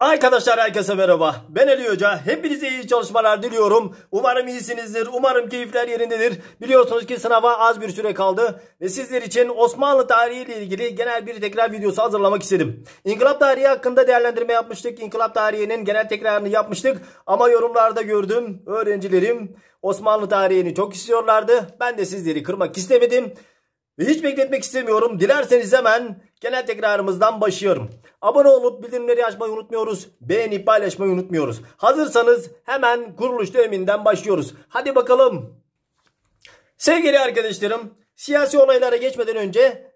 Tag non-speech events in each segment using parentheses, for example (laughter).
Arkadaşlar herkese merhaba. Ben Ali Hoca. Hepinize iyi çalışmalar diliyorum. Umarım iyisinizdir. Umarım keyifler yerindedir. Biliyorsunuz ki sınava az bir süre kaldı. Ve sizler için Osmanlı tarihi ile ilgili genel bir tekrar videosu hazırlamak istedim. İnkılap tarihi hakkında değerlendirme yapmıştık. İnkılap tarihinin genel tekrarını yapmıştık. Ama yorumlarda gördüm. Öğrencilerim Osmanlı tarihini çok istiyorlardı. Ben de sizleri kırmak istemedim. Ve hiç bekletmek istemiyorum. Dilerseniz hemen Genel tekrarımızdan başlıyorum. Abone olup bildirimleri açmayı unutmuyoruz. Beğenip paylaşmayı unutmuyoruz. Hazırsanız hemen kuruluş döneminden başlıyoruz. Hadi bakalım. Sevgili arkadaşlarım siyasi olaylara geçmeden önce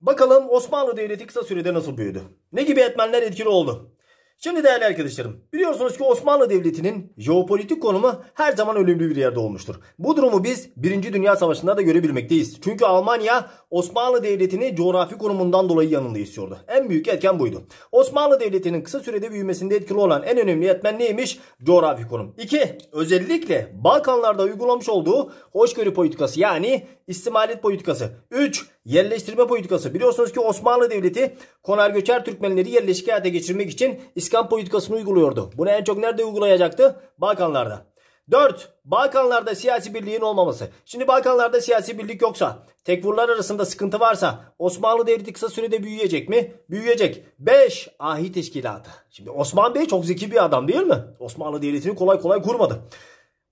bakalım Osmanlı Devleti kısa sürede nasıl büyüdü? Ne gibi etmenler etkili oldu? Şimdi değerli arkadaşlarım biliyorsunuz ki Osmanlı Devleti'nin jeopolitik konumu her zaman önemli bir yerde olmuştur. Bu durumu biz 1. Dünya Savaşı'nda da görebilmekteyiz. Çünkü Almanya Osmanlı Devleti'ni coğrafi konumundan dolayı yanında istiyordu. En büyük etken buydu. Osmanlı Devleti'nin kısa sürede büyümesinde etkili olan en önemli etmen neymiş? Coğrafi konum. 2. Özellikle Balkanlarda uygulamış olduğu hoşgörü politikası yani İstimalit politikası. 3. Yerleştirme politikası. Biliyorsunuz ki Osmanlı Devleti konar göçer Türkmenleri yerleşik hayata geçirmek için İskan politikasını uyguluyordu. Bunu en çok nerede uygulayacaktı? Balkanlarda. 4. Balkanlarda siyasi birliğin olmaması. Şimdi Balkanlarda siyasi birlik yoksa, tekvurlar arasında sıkıntı varsa Osmanlı Devleti kısa sürede büyüyecek mi? Büyüyecek. 5. Ahi Teşkilatı. Şimdi Osman Bey çok zeki bir adam değil mi? Osmanlı Devleti'ni kolay kolay kurmadı.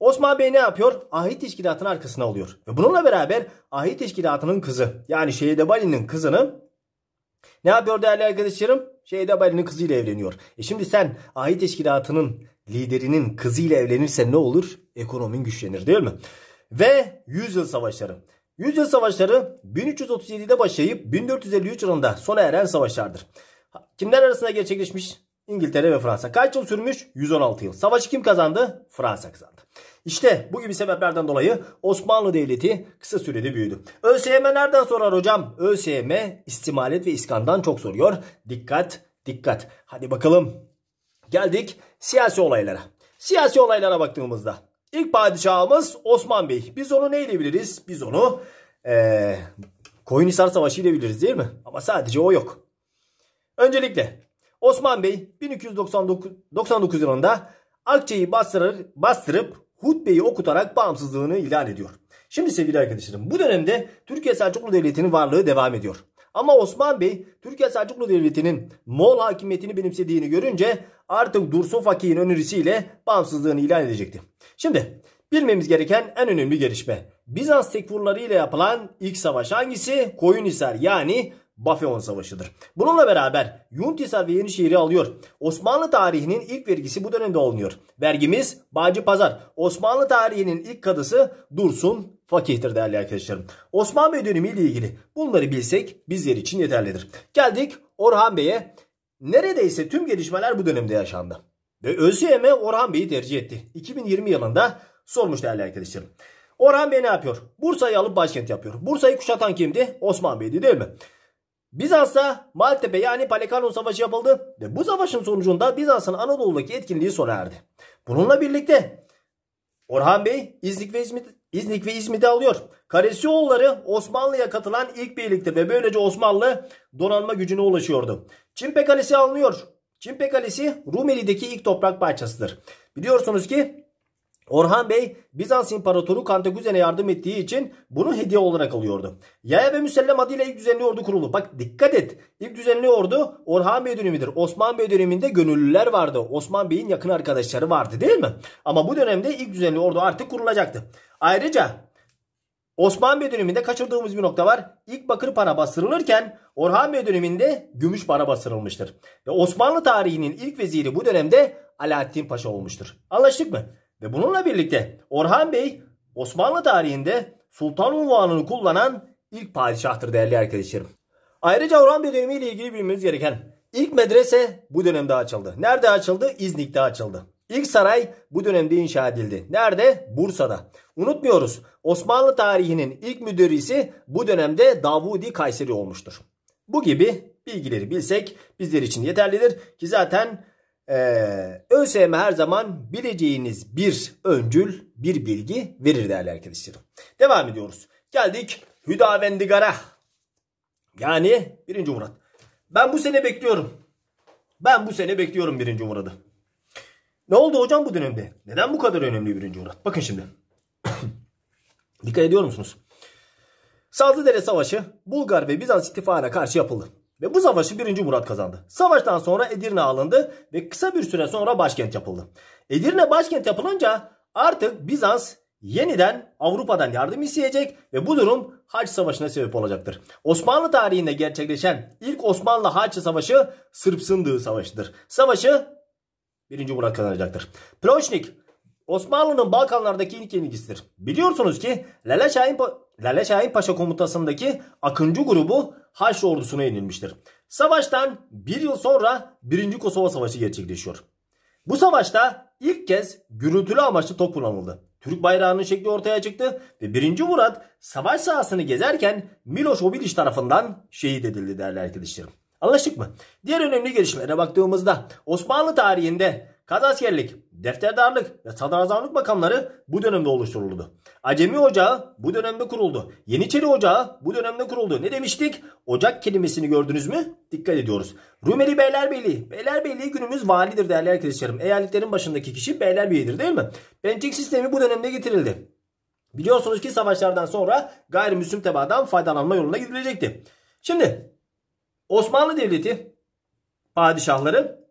Osman Bey ne yapıyor? Ahit teşkilatının arkasına alıyor. Ve bununla beraber ahit teşkilatının kızı yani Şehide Bali'nin kızını ne yapıyor değerli arkadaşlarım? Şehide Bali'nin kızıyla evleniyor. E şimdi sen ahit teşkilatının liderinin kızıyla evlenirsen ne olur? Ekonomin güçlenir değil mi? Ve Yüzyıl Savaşları. Yüzyıl Savaşları 1337'de başlayıp 1453 yılında sona eren savaşlardır. Kimler arasında gerçekleşmiş? İngiltere ve Fransa. Kaç yıl sürmüş? 116 yıl. Savaşı kim kazandı? Fransa kazandı. İşte bu gibi sebeplerden dolayı Osmanlı Devleti kısa sürede büyüdü. ÖSYM nereden sorar hocam? ÖSYM istimalet ve iskandan çok soruyor. Dikkat, dikkat. Hadi bakalım. Geldik siyasi olaylara. Siyasi olaylara baktığımızda ilk padişahımız Osman Bey. Biz onu neyle biliriz? Biz onu ee, Koyunhisar Savaşı ile biliriz değil mi? Ama sadece o yok. Öncelikle Osman Bey 1299 yılında Akçe'yi bastırıp, bastırıp hutbeyi okutarak bağımsızlığını ilan ediyor. Şimdi sevgili arkadaşlarım bu dönemde Türkiye Selçuklu Devleti'nin varlığı devam ediyor. Ama Osman Bey Türkiye Selçuklu Devleti'nin Moğol hakimiyetini benimsediğini görünce artık Dursun Fakih'in önerisiyle bağımsızlığını ilan edecekti. Şimdi bilmemiz gereken en önemli gelişme. Bizans tekfurları ile yapılan ilk savaş hangisi? Koyunhisar yani Bafyon Savaşı'dır. Bununla beraber Yuntisar ve Yenişehir'i alıyor. Osmanlı tarihinin ilk vergisi bu dönemde olunuyor. Vergimiz Bağcı Pazar. Osmanlı tarihinin ilk kadısı Dursun fakihtir değerli arkadaşlarım. Osman Bey dönemi ile ilgili bunları bilsek bizler için yeterlidir. Geldik Orhan Bey'e. Neredeyse tüm gelişmeler bu dönemde yaşandı. Ve ÖSYM Orhan Bey'i tercih etti. 2020 yılında sormuş değerli arkadaşlarım. Orhan Bey ne yapıyor? Bursa'yı alıp başkent yapıyor. Bursa'yı kuşatan kimdi? Osman Bey'di değil mi? Bizans'ta Maltepe yani Palekanon Savaşı yapıldı ve bu savaşın sonucunda Bizans'ın Anadolu'daki etkinliği sona erdi. Bununla birlikte Orhan Bey İznik ve İzmit İznik ve İzmit'i alıyor. Karesioğulları Osmanlı'ya katılan ilk birlikte ve böylece Osmanlı donanma gücüne ulaşıyordu. Çimpe Kalesi alınıyor. Çimpe Kalesi Rumeli'deki ilk toprak parçasıdır. Biliyorsunuz ki Orhan Bey Bizans İmparatoru Kanteküzen'e yardım ettiği için bunu hediye olarak alıyordu. Yaya ve Müsellem adıyla ilk düzenli ordu kuruldu. Bak dikkat et. ilk düzenli ordu Orhan Bey dönemidir. Osman Bey döneminde gönüllüler vardı. Osman Bey'in yakın arkadaşları vardı değil mi? Ama bu dönemde ilk düzenli ordu artık kurulacaktı. Ayrıca Osman Bey döneminde kaçırdığımız bir nokta var. İlk bakır para bastırılırken Orhan Bey döneminde gümüş para bastırılmıştır. Ve Osmanlı tarihinin ilk veziri bu dönemde Alaaddin Paşa olmuştur. Anlaştık mı? Ve bununla birlikte Orhan Bey Osmanlı tarihinde sultan unvanını kullanan ilk padişahtır değerli arkadaşlarım. Ayrıca Orhan Bey dönemi ile ilgili bilmemiz gereken ilk medrese bu dönemde açıldı. Nerede açıldı? İznik'te açıldı. İlk saray bu dönemde inşa edildi. Nerede? Bursa'da. Unutmuyoruz Osmanlı tarihinin ilk müderrisi bu dönemde Davudi Kayseri olmuştur. Bu gibi bilgileri bilsek bizler için yeterlidir ki zaten ee, ÖSYM her zaman bileceğiniz bir öncül bir bilgi verir değerli arkadaşlarım. Devam ediyoruz. Geldik Hüdavendigar'a. Yani birinci Murat. Ben bu sene bekliyorum. Ben bu sene bekliyorum birinci Murat'ı. Ne oldu hocam bu dönemde? Neden bu kadar önemli birinci Murat? Bakın şimdi. (coughs) Dikkat ediyor musunuz? Sazlıdere Savaşı Bulgar ve Bizans ittifakına karşı yapıldı. Ve bu savaşı 1. Murat kazandı. Savaştan sonra Edirne alındı ve kısa bir süre sonra başkent yapıldı. Edirne başkent yapılınca artık Bizans yeniden Avrupa'dan yardım isteyecek ve bu durum Haç Savaşı'na sebep olacaktır. Osmanlı tarihinde gerçekleşen ilk Osmanlı Haç Savaşı Sırp Sındığı Savaşı'dır. Savaşı 1. Murat kazanacaktır. Ploçnik Osmanlı'nın Balkanlardaki ilk yenilgisidir. Biliyorsunuz ki Lale Şahin, Lale Şahin Paşa komutasındaki Akıncı grubu Haç ordusuna yenilmiştir. Savaştan bir yıl sonra 1. Kosova Savaşı gerçekleşiyor. Bu savaşta ilk kez gürültülü amaçlı top kullanıldı. Türk bayrağının şekli ortaya çıktı ve 1. Murat savaş sahasını gezerken Miloš Obilić tarafından şehit edildi değerli arkadaşlarım. Anlaştık mı? Diğer önemli gelişmelere baktığımızda Osmanlı tarihinde kadaskerlik, defterdarlık ve sadrazamlık makamları bu dönemde oluşturuldu. Acemi Ocağı bu dönemde kuruldu. Yeniçeri Ocağı bu dönemde kuruldu. Ne demiştik? Ocak kelimesini gördünüz mü? Dikkat ediyoruz. Rumeli Beylerbeyliği. Beylerbeyliği günümüz validir değerli arkadaşlarım. Eyaletlerin başındaki kişi Beylerbeyi'dir değil mi? Pençik sistemi bu dönemde getirildi. Biliyorsunuz ki savaşlardan sonra gayrimüslim tebaadan faydalanma yoluna gidilecekti. Şimdi Osmanlı Devleti padişahları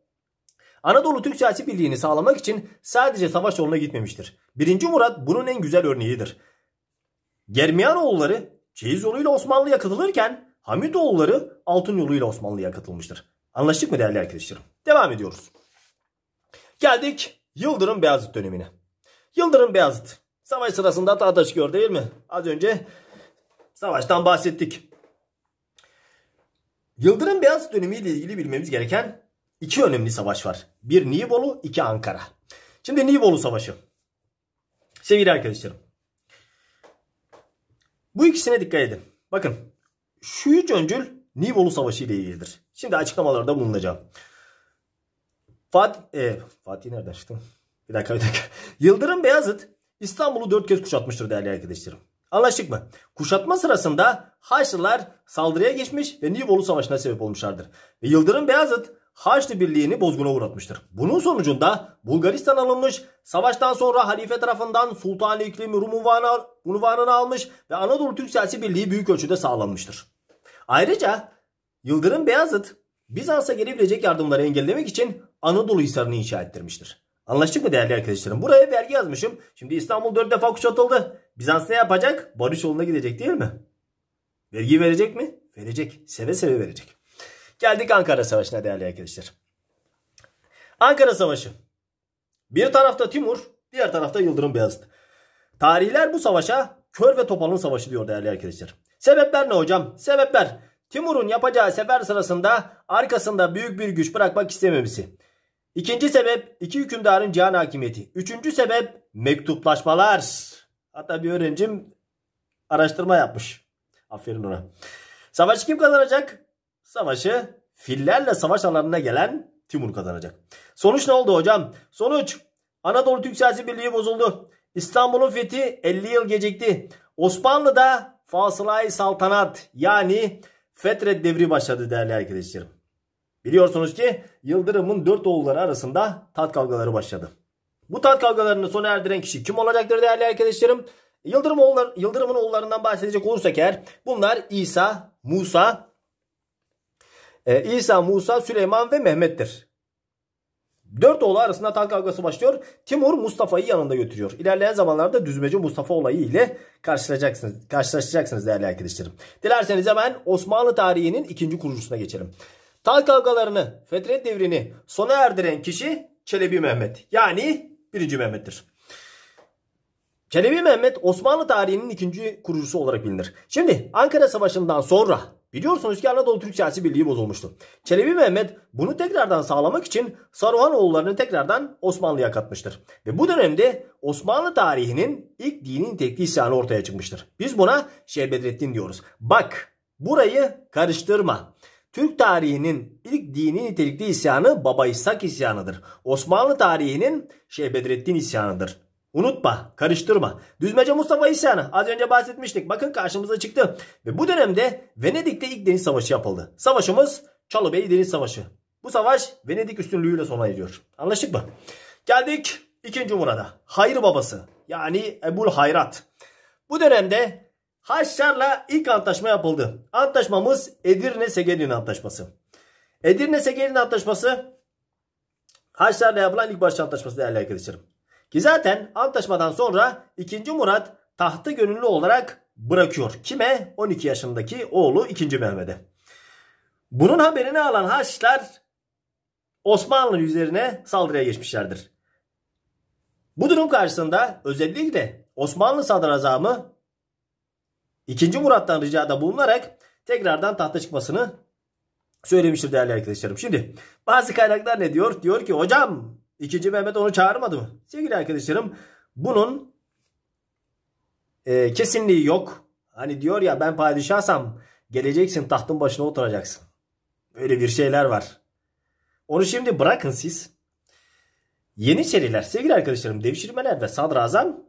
Anadolu Türk siyasi birliğini sağlamak için sadece savaş yoluna gitmemiştir. Birinci Murat bunun en güzel örneğidir. Germiyanoğulları Çeyiz yoluyla Osmanlı'ya katılırken Hamidoğulları Altın yoluyla Osmanlı'ya katılmıştır. Anlaştık mı değerli arkadaşlarım? Devam ediyoruz. Geldik Yıldırım Beyazıt dönemine. Yıldırım Beyazıt savaş sırasında tahta çıkıyor değil mi? Az önce savaştan bahsettik. Yıldırım Beyazıt dönemi ilgili bilmemiz gereken iki önemli savaş var. Bir Nibolu, iki Ankara. Şimdi Nibolu Savaşı. Sevgili arkadaşlarım. Bu ikisine dikkat edin. Bakın şu üç öncül Nibolu Savaşı ile ilgilidir. Şimdi açıklamalarda bulunacağım. Fatih, e, Fatih nereden çıktı? Bir dakika bir dakika. Yıldırım Beyazıt İstanbul'u dört kez kuşatmıştır değerli arkadaşlarım. Anlaştık mı? Kuşatma sırasında Haçlılar saldırıya geçmiş ve Nibolu Savaşı'na sebep olmuşlardır. Ve Yıldırım Beyazıt Haçlı Birliği'ni bozguna uğratmıştır. Bunun sonucunda Bulgaristan alınmış, savaştan sonra halife tarafından Sultanı İklim Rum unvanı, unvanını almış ve Anadolu Türk Siyasi Birliği büyük ölçüde sağlanmıştır. Ayrıca Yıldırım Beyazıt Bizans'a gelebilecek yardımları engellemek için Anadolu Hisarı'nı inşa ettirmiştir. Anlaştık mı değerli arkadaşlarım? Buraya vergi yazmışım. Şimdi İstanbul 4 defa kuşatıldı. Bizans ne yapacak? Barış yoluna gidecek değil mi? Vergi verecek mi? Verecek. Seve seve verecek. Geldik Ankara Savaşı'na değerli arkadaşlar. Ankara Savaşı. Bir tarafta Timur, diğer tarafta Yıldırım Beyazıt. Tarihler bu savaşa kör ve topalın savaşı diyor değerli arkadaşlar. Sebepler ne hocam? Sebepler Timur'un yapacağı sefer sırasında arkasında büyük bir güç bırakmak istememesi. İkinci sebep iki hükümdarın cihan hakimiyeti. Üçüncü sebep mektuplaşmalar. Hatta bir öğrencim araştırma yapmış. Aferin ona. Savaşı kim kazanacak? savaşı fillerle savaş alanına gelen Timur kazanacak. Sonuç ne oldu hocam? Sonuç Anadolu Türk Siyasi Birliği bozuldu. İstanbul'un fethi 50 yıl gecikti. Osmanlı'da fasılay saltanat yani Fetret devri başladı değerli arkadaşlarım. Biliyorsunuz ki Yıldırım'ın dört oğulları arasında tat kavgaları başladı. Bu tat kavgalarını sona erdiren kişi kim olacaktır değerli arkadaşlarım? Yıldırım oğullar, Yıldırım'ın oğullarından bahsedecek olursak eğer bunlar İsa, Musa e, İsa, Musa, Süleyman ve Mehmet'tir. Dört oğlu arasında tank kavgası başlıyor. Timur Mustafa'yı yanında götürüyor. İlerleyen zamanlarda düzmeci Mustafa olayı ile karşılaşacaksınız, karşılaşacaksınız değerli arkadaşlarım. Dilerseniz hemen Osmanlı tarihinin ikinci kurucusuna geçelim. Tank kavgalarını, Fetret devrini sona erdiren kişi Çelebi Mehmet. Yani birinci Mehmet'tir. Çelebi Mehmet Osmanlı tarihinin ikinci kurucusu olarak bilinir. Şimdi Ankara Savaşı'ndan sonra Biliyorsunuz ki Anadolu Türk Siyasi Birliği bozulmuştu. Çelebi Mehmet bunu tekrardan sağlamak için Saruhan oğullarını tekrardan Osmanlı'ya katmıştır. Ve bu dönemde Osmanlı tarihinin ilk dinin tekli isyanı ortaya çıkmıştır. Biz buna Şeyh diyoruz. Bak burayı karıştırma. Türk tarihinin ilk dini nitelikli isyanı Baba İshak isyanıdır. Osmanlı tarihinin Şeyh isyanıdır. Unutma, karıştırma. Düzmece Mustafa isyanı az önce bahsetmiştik. Bakın karşımıza çıktı. Ve bu dönemde Venedik'te ilk deniz savaşı yapıldı. Savaşımız Çalıbey Deniz Savaşı. Bu savaş Venedik üstünlüğüyle sona eriyor. Anlaştık mı? Geldik ikinci murada. Hayır babası yani Ebul Hayrat. Bu dönemde Haçlarla ilk antlaşma yapıldı. Antlaşmamız Edirne-Segedin Antlaşması. Edirne-Segedin Antlaşması Haçlarla yapılan ilk barış antlaşması değerli arkadaşlarım. Ki zaten antlaşmadan sonra 2. Murat tahtı gönüllü olarak bırakıyor. Kime? 12 yaşındaki oğlu 2. Mehmet'e. Bunun haberini alan Haçlılar Osmanlı üzerine saldırıya geçmişlerdir. Bu durum karşısında özellikle Osmanlı sadrazamı 2. Murat'tan ricada bulunarak tekrardan tahta çıkmasını söylemiştir değerli arkadaşlarım. Şimdi bazı kaynaklar ne diyor? Diyor ki hocam İkinci Mehmet onu çağırmadı mı? Sevgili arkadaşlarım bunun e, kesinliği yok. Hani diyor ya ben padişahsam geleceksin tahtın başına oturacaksın. Öyle bir şeyler var. Onu şimdi bırakın siz. Yeniçeriler sevgili arkadaşlarım devşirmeler ve sadrazam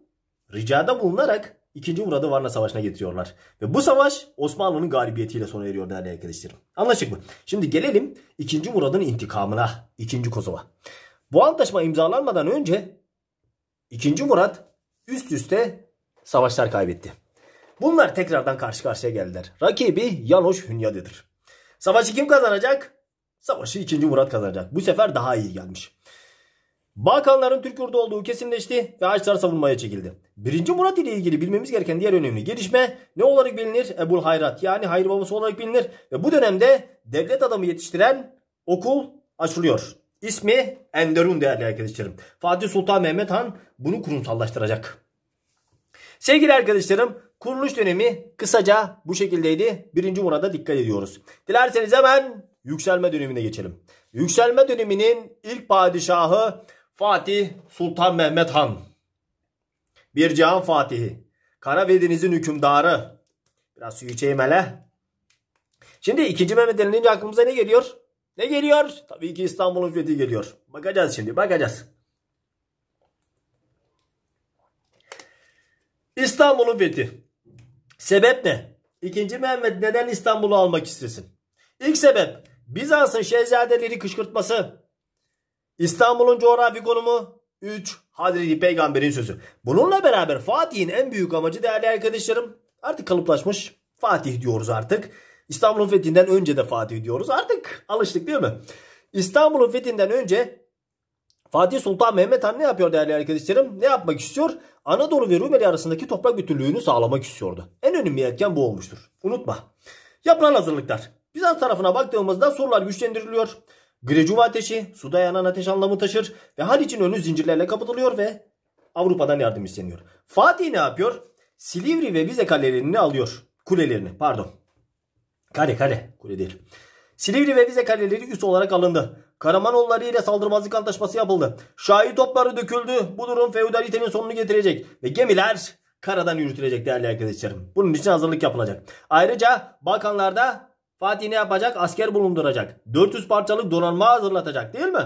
ricada bulunarak 2. Murad'ı Varna Savaşı'na getiriyorlar. Ve bu savaş Osmanlı'nın galibiyetiyle sona eriyor değerli arkadaşlarım. Anlaşık mı? Şimdi gelelim 2. Murad'ın intikamına. 2. Kosova. Bu antlaşma imzalanmadan önce 2. Murat üst üste savaşlar kaybetti. Bunlar tekrardan karşı karşıya geldiler. Rakibi Yanoş Hünyadi'dir. Savaşı kim kazanacak? Savaşı 2. Murat kazanacak. Bu sefer daha iyi gelmiş. Balkanların Türk ordu olduğu kesinleşti ve Haçlar savunmaya çekildi. 1. Murat ile ilgili bilmemiz gereken diğer önemli gelişme ne olarak bilinir? Ebul Hayrat yani hayır babası olarak bilinir ve bu dönemde devlet adamı yetiştiren okul açılıyor. İsmi Enderun değerli arkadaşlarım. Fatih Sultan Mehmet Han bunu kurumsallaştıracak. Sevgili arkadaşlarım kuruluş dönemi kısaca bu şekildeydi. Birinci burada dikkat ediyoruz. Dilerseniz hemen yükselme dönemine geçelim. Yükselme döneminin ilk padişahı Fatih Sultan Mehmet Han. Bir can fatihi. Kara denizin hükümdarı. Biraz suyu içeyim hele. Şimdi ikinci Mehmet denilince aklımıza ne geliyor? Ne geliyor? Tabii ki İstanbul'un fethi geliyor. Bakacağız şimdi bakacağız. İstanbul'un fethi. Sebep ne? İkinci Mehmet neden İstanbul'u almak istesin? İlk sebep Bizans'ın şehzadeleri kışkırtması. İstanbul'un coğrafi konumu 3. Hazreti Peygamber'in sözü. Bununla beraber Fatih'in en büyük amacı değerli arkadaşlarım artık kalıplaşmış. Fatih diyoruz artık İstanbul'un fethinden önce de Fatih diyoruz. Artık alıştık değil mi? İstanbul'un fethinden önce Fatih Sultan Mehmet Han ne yapıyor değerli arkadaşlarım? Ne yapmak istiyor? Anadolu ve Rumeli arasındaki toprak bütünlüğünü sağlamak istiyordu. En önemli etken bu olmuştur. Unutma. Yapılan hazırlıklar. Bizans tarafına baktığımızda sorular güçlendiriliyor. Grecuva ateşi suda yanan ateş anlamı taşır ve Haliç'in önü zincirlerle kapatılıyor ve Avrupa'dan yardım isteniyor. Fatih ne yapıyor? Silivri ve Vize kalelerini alıyor. Kulelerini pardon. Kare kare kuledir. Silivri ve Vize kareleri üst olarak alındı. Karamanoğulları ile saldırmazlık antlaşması yapıldı. Şahi topları döküldü. Bu durum feodalitenin sonunu getirecek ve gemiler karadan yürütülecek değerli arkadaşlarım. Bunun için hazırlık yapılacak. Ayrıca Balkanlarda Fatih ne yapacak? Asker bulunduracak. 400 parçalık donanma hazırlatacak değil mi?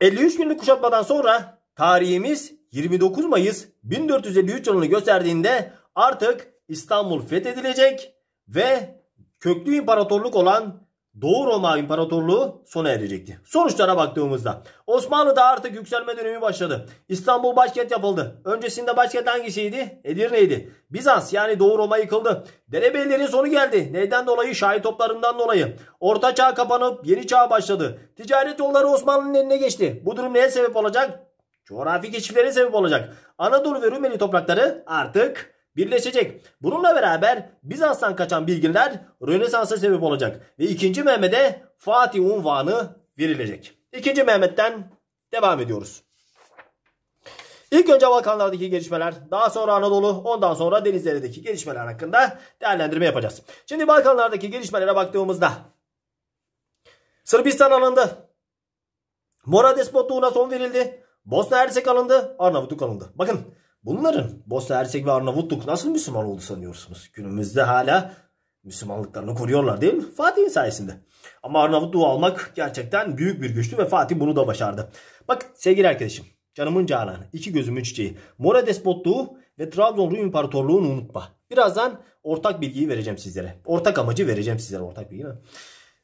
53 günlük kuşatmadan sonra tarihimiz 29 Mayıs 1453 yılını gösterdiğinde artık İstanbul fethedilecek ve köklü imparatorluk olan Doğu Roma İmparatorluğu sona erecekti. Sonuçlara baktığımızda Osmanlı'da artık yükselme dönemi başladı. İstanbul başkent yapıldı. Öncesinde başkent hangisiydi? Edirne'ydi. Bizans yani Doğu Roma yıkıldı. Derebeylerin sonu geldi. Neyden dolayı? Şahit toplarından dolayı. Orta çağ kapanıp yeni çağ başladı. Ticaret yolları Osmanlı'nın eline geçti. Bu durum neye sebep olacak? Coğrafi keşiflere sebep olacak. Anadolu ve Rumeli toprakları artık birleşecek. Bununla beraber Bizans'tan kaçan bilginler Rönesans'a sebep olacak ve 2. Mehmet'e Fatih unvanı verilecek. 2. Mehmet'ten devam ediyoruz. İlk önce Balkanlardaki gelişmeler, daha sonra Anadolu, ondan sonra denizlerdeki gelişmeler hakkında değerlendirme yapacağız. Şimdi Balkanlardaki gelişmelere baktığımızda Sırbistan alındı. Mora despotluğuna son verildi. Bosna Hersek alındı. Arnavutluk alındı. Bakın Bunların Bosna Hersek ve Arnavutluk nasıl Müslüman oldu sanıyorsunuz? Günümüzde hala Müslümanlıklarını koruyorlar değil mi? Fatih'in sayesinde. Ama Arnavutluğu almak gerçekten büyük bir güçtü ve Fatih bunu da başardı. Bak sevgili arkadaşım, canımın cananı, iki gözümün çiçeği, Mora Despotluğu ve Trabzon Rum İmparatorluğu'nu unutma. Birazdan ortak bilgiyi vereceğim sizlere. Ortak amacı vereceğim sizlere ortak bilgiyi.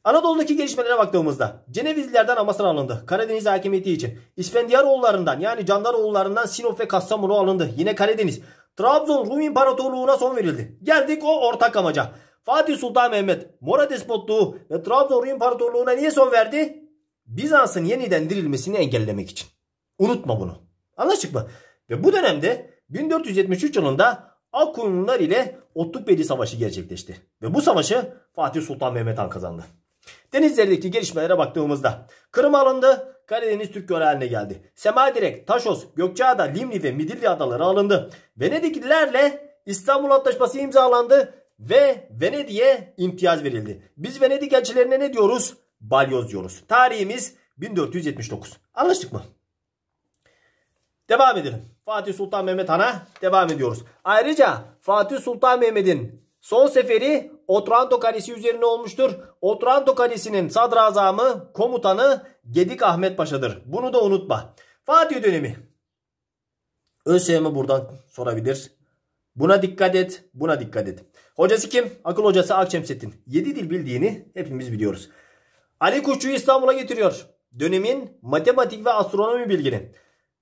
Anadolu'daki gelişmelere baktığımızda Cenevizlilerden Amasra alındı. Karadeniz hakimiyeti için. İspendiyaroğullarından yani Candaroğullarından Sinop ve Kastamonu alındı. Yine Karadeniz. Trabzon Rum İmparatorluğu'na son verildi. Geldik o ortak amaca. Fatih Sultan Mehmet Mora Despotluğu ve Trabzon Rum İmparatorluğu'na niye son verdi? Bizans'ın yeniden dirilmesini engellemek için. Unutma bunu. Anlaştık mı? Ve bu dönemde 1473 yılında Akunlular ile Otlukbeli Savaşı gerçekleşti. Ve bu savaşı Fatih Sultan Mehmet Han kazandı. Denizlerdeki gelişmelere baktığımızda Kırım alındı, Karadeniz Türk Gölü haline geldi. Semadirek, Taşos, Gökçeada, Limni ve Midilli adaları alındı. Venediklilerle İstanbul Antlaşması imzalandı ve Venedik'e imtiyaz verildi. Biz Venedik elçilerine ne diyoruz? Balyoz diyoruz. Tarihimiz 1479. Anlaştık mı? Devam edelim. Fatih Sultan Mehmet Han'a devam ediyoruz. Ayrıca Fatih Sultan Mehmet'in son seferi Otranto Kalesi üzerine olmuştur. Otranto Kalesi'nin sadrazamı, komutanı Gedik Ahmet Paşa'dır. Bunu da unutma. Fatih dönemi. ÖSYM buradan sorabilir. Buna dikkat et, buna dikkat et. Hocası kim? Akıl hocası Akşemseddin. Yedi dil bildiğini hepimiz biliyoruz. Ali Kuşçu'yu İstanbul'a getiriyor. Dönemin matematik ve astronomi bilgini.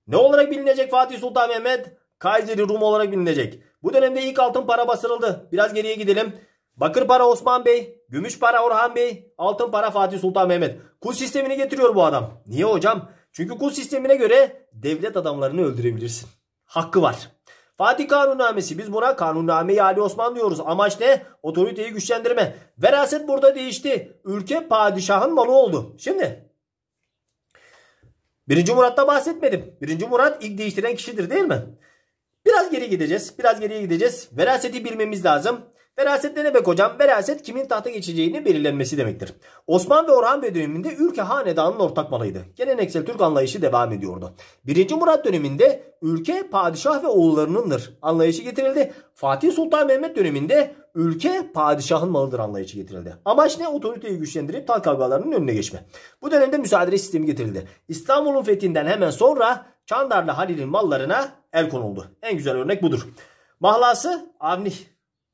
Ne olarak bilinecek Fatih Sultan Mehmet? Kayseri Rum olarak bilinecek. Bu dönemde ilk altın para basırıldı. Biraz geriye gidelim. Bakır para Osman Bey, gümüş para Orhan Bey, altın para Fatih Sultan Mehmet. Kul sistemini getiriyor bu adam. Niye hocam? Çünkü kul sistemine göre devlet adamlarını öldürebilirsin. Hakkı var. Fatih Kanunnamesi biz buna Kanunname-i Ali Osman diyoruz. Amaç ne? Otoriteyi güçlendirme. Veraset burada değişti. Ülke padişahın malı oldu. Şimdi Birinci Murat'ta bahsetmedim. Birinci Murat ilk değiştiren kişidir değil mi? Biraz geri gideceğiz. Biraz geriye gideceğiz. Veraseti bilmemiz lazım. Veraset ne demek hocam? Veraset kimin tahta geçeceğini belirlenmesi demektir. Osman ve Orhan Bey döneminde ülke hanedanın ortak malıydı. Geleneksel Türk anlayışı devam ediyordu. 1. Murat döneminde ülke padişah ve oğullarınındır anlayışı getirildi. Fatih Sultan Mehmet döneminde ülke padişahın malıdır anlayışı getirildi. Amaç ne? Otoriteyi güçlendirip tal kavgalarının önüne geçme. Bu dönemde müsaade sistemi getirildi. İstanbul'un fethinden hemen sonra Çandarlı Halil'in mallarına el konuldu. En güzel örnek budur. Mahlası Avnih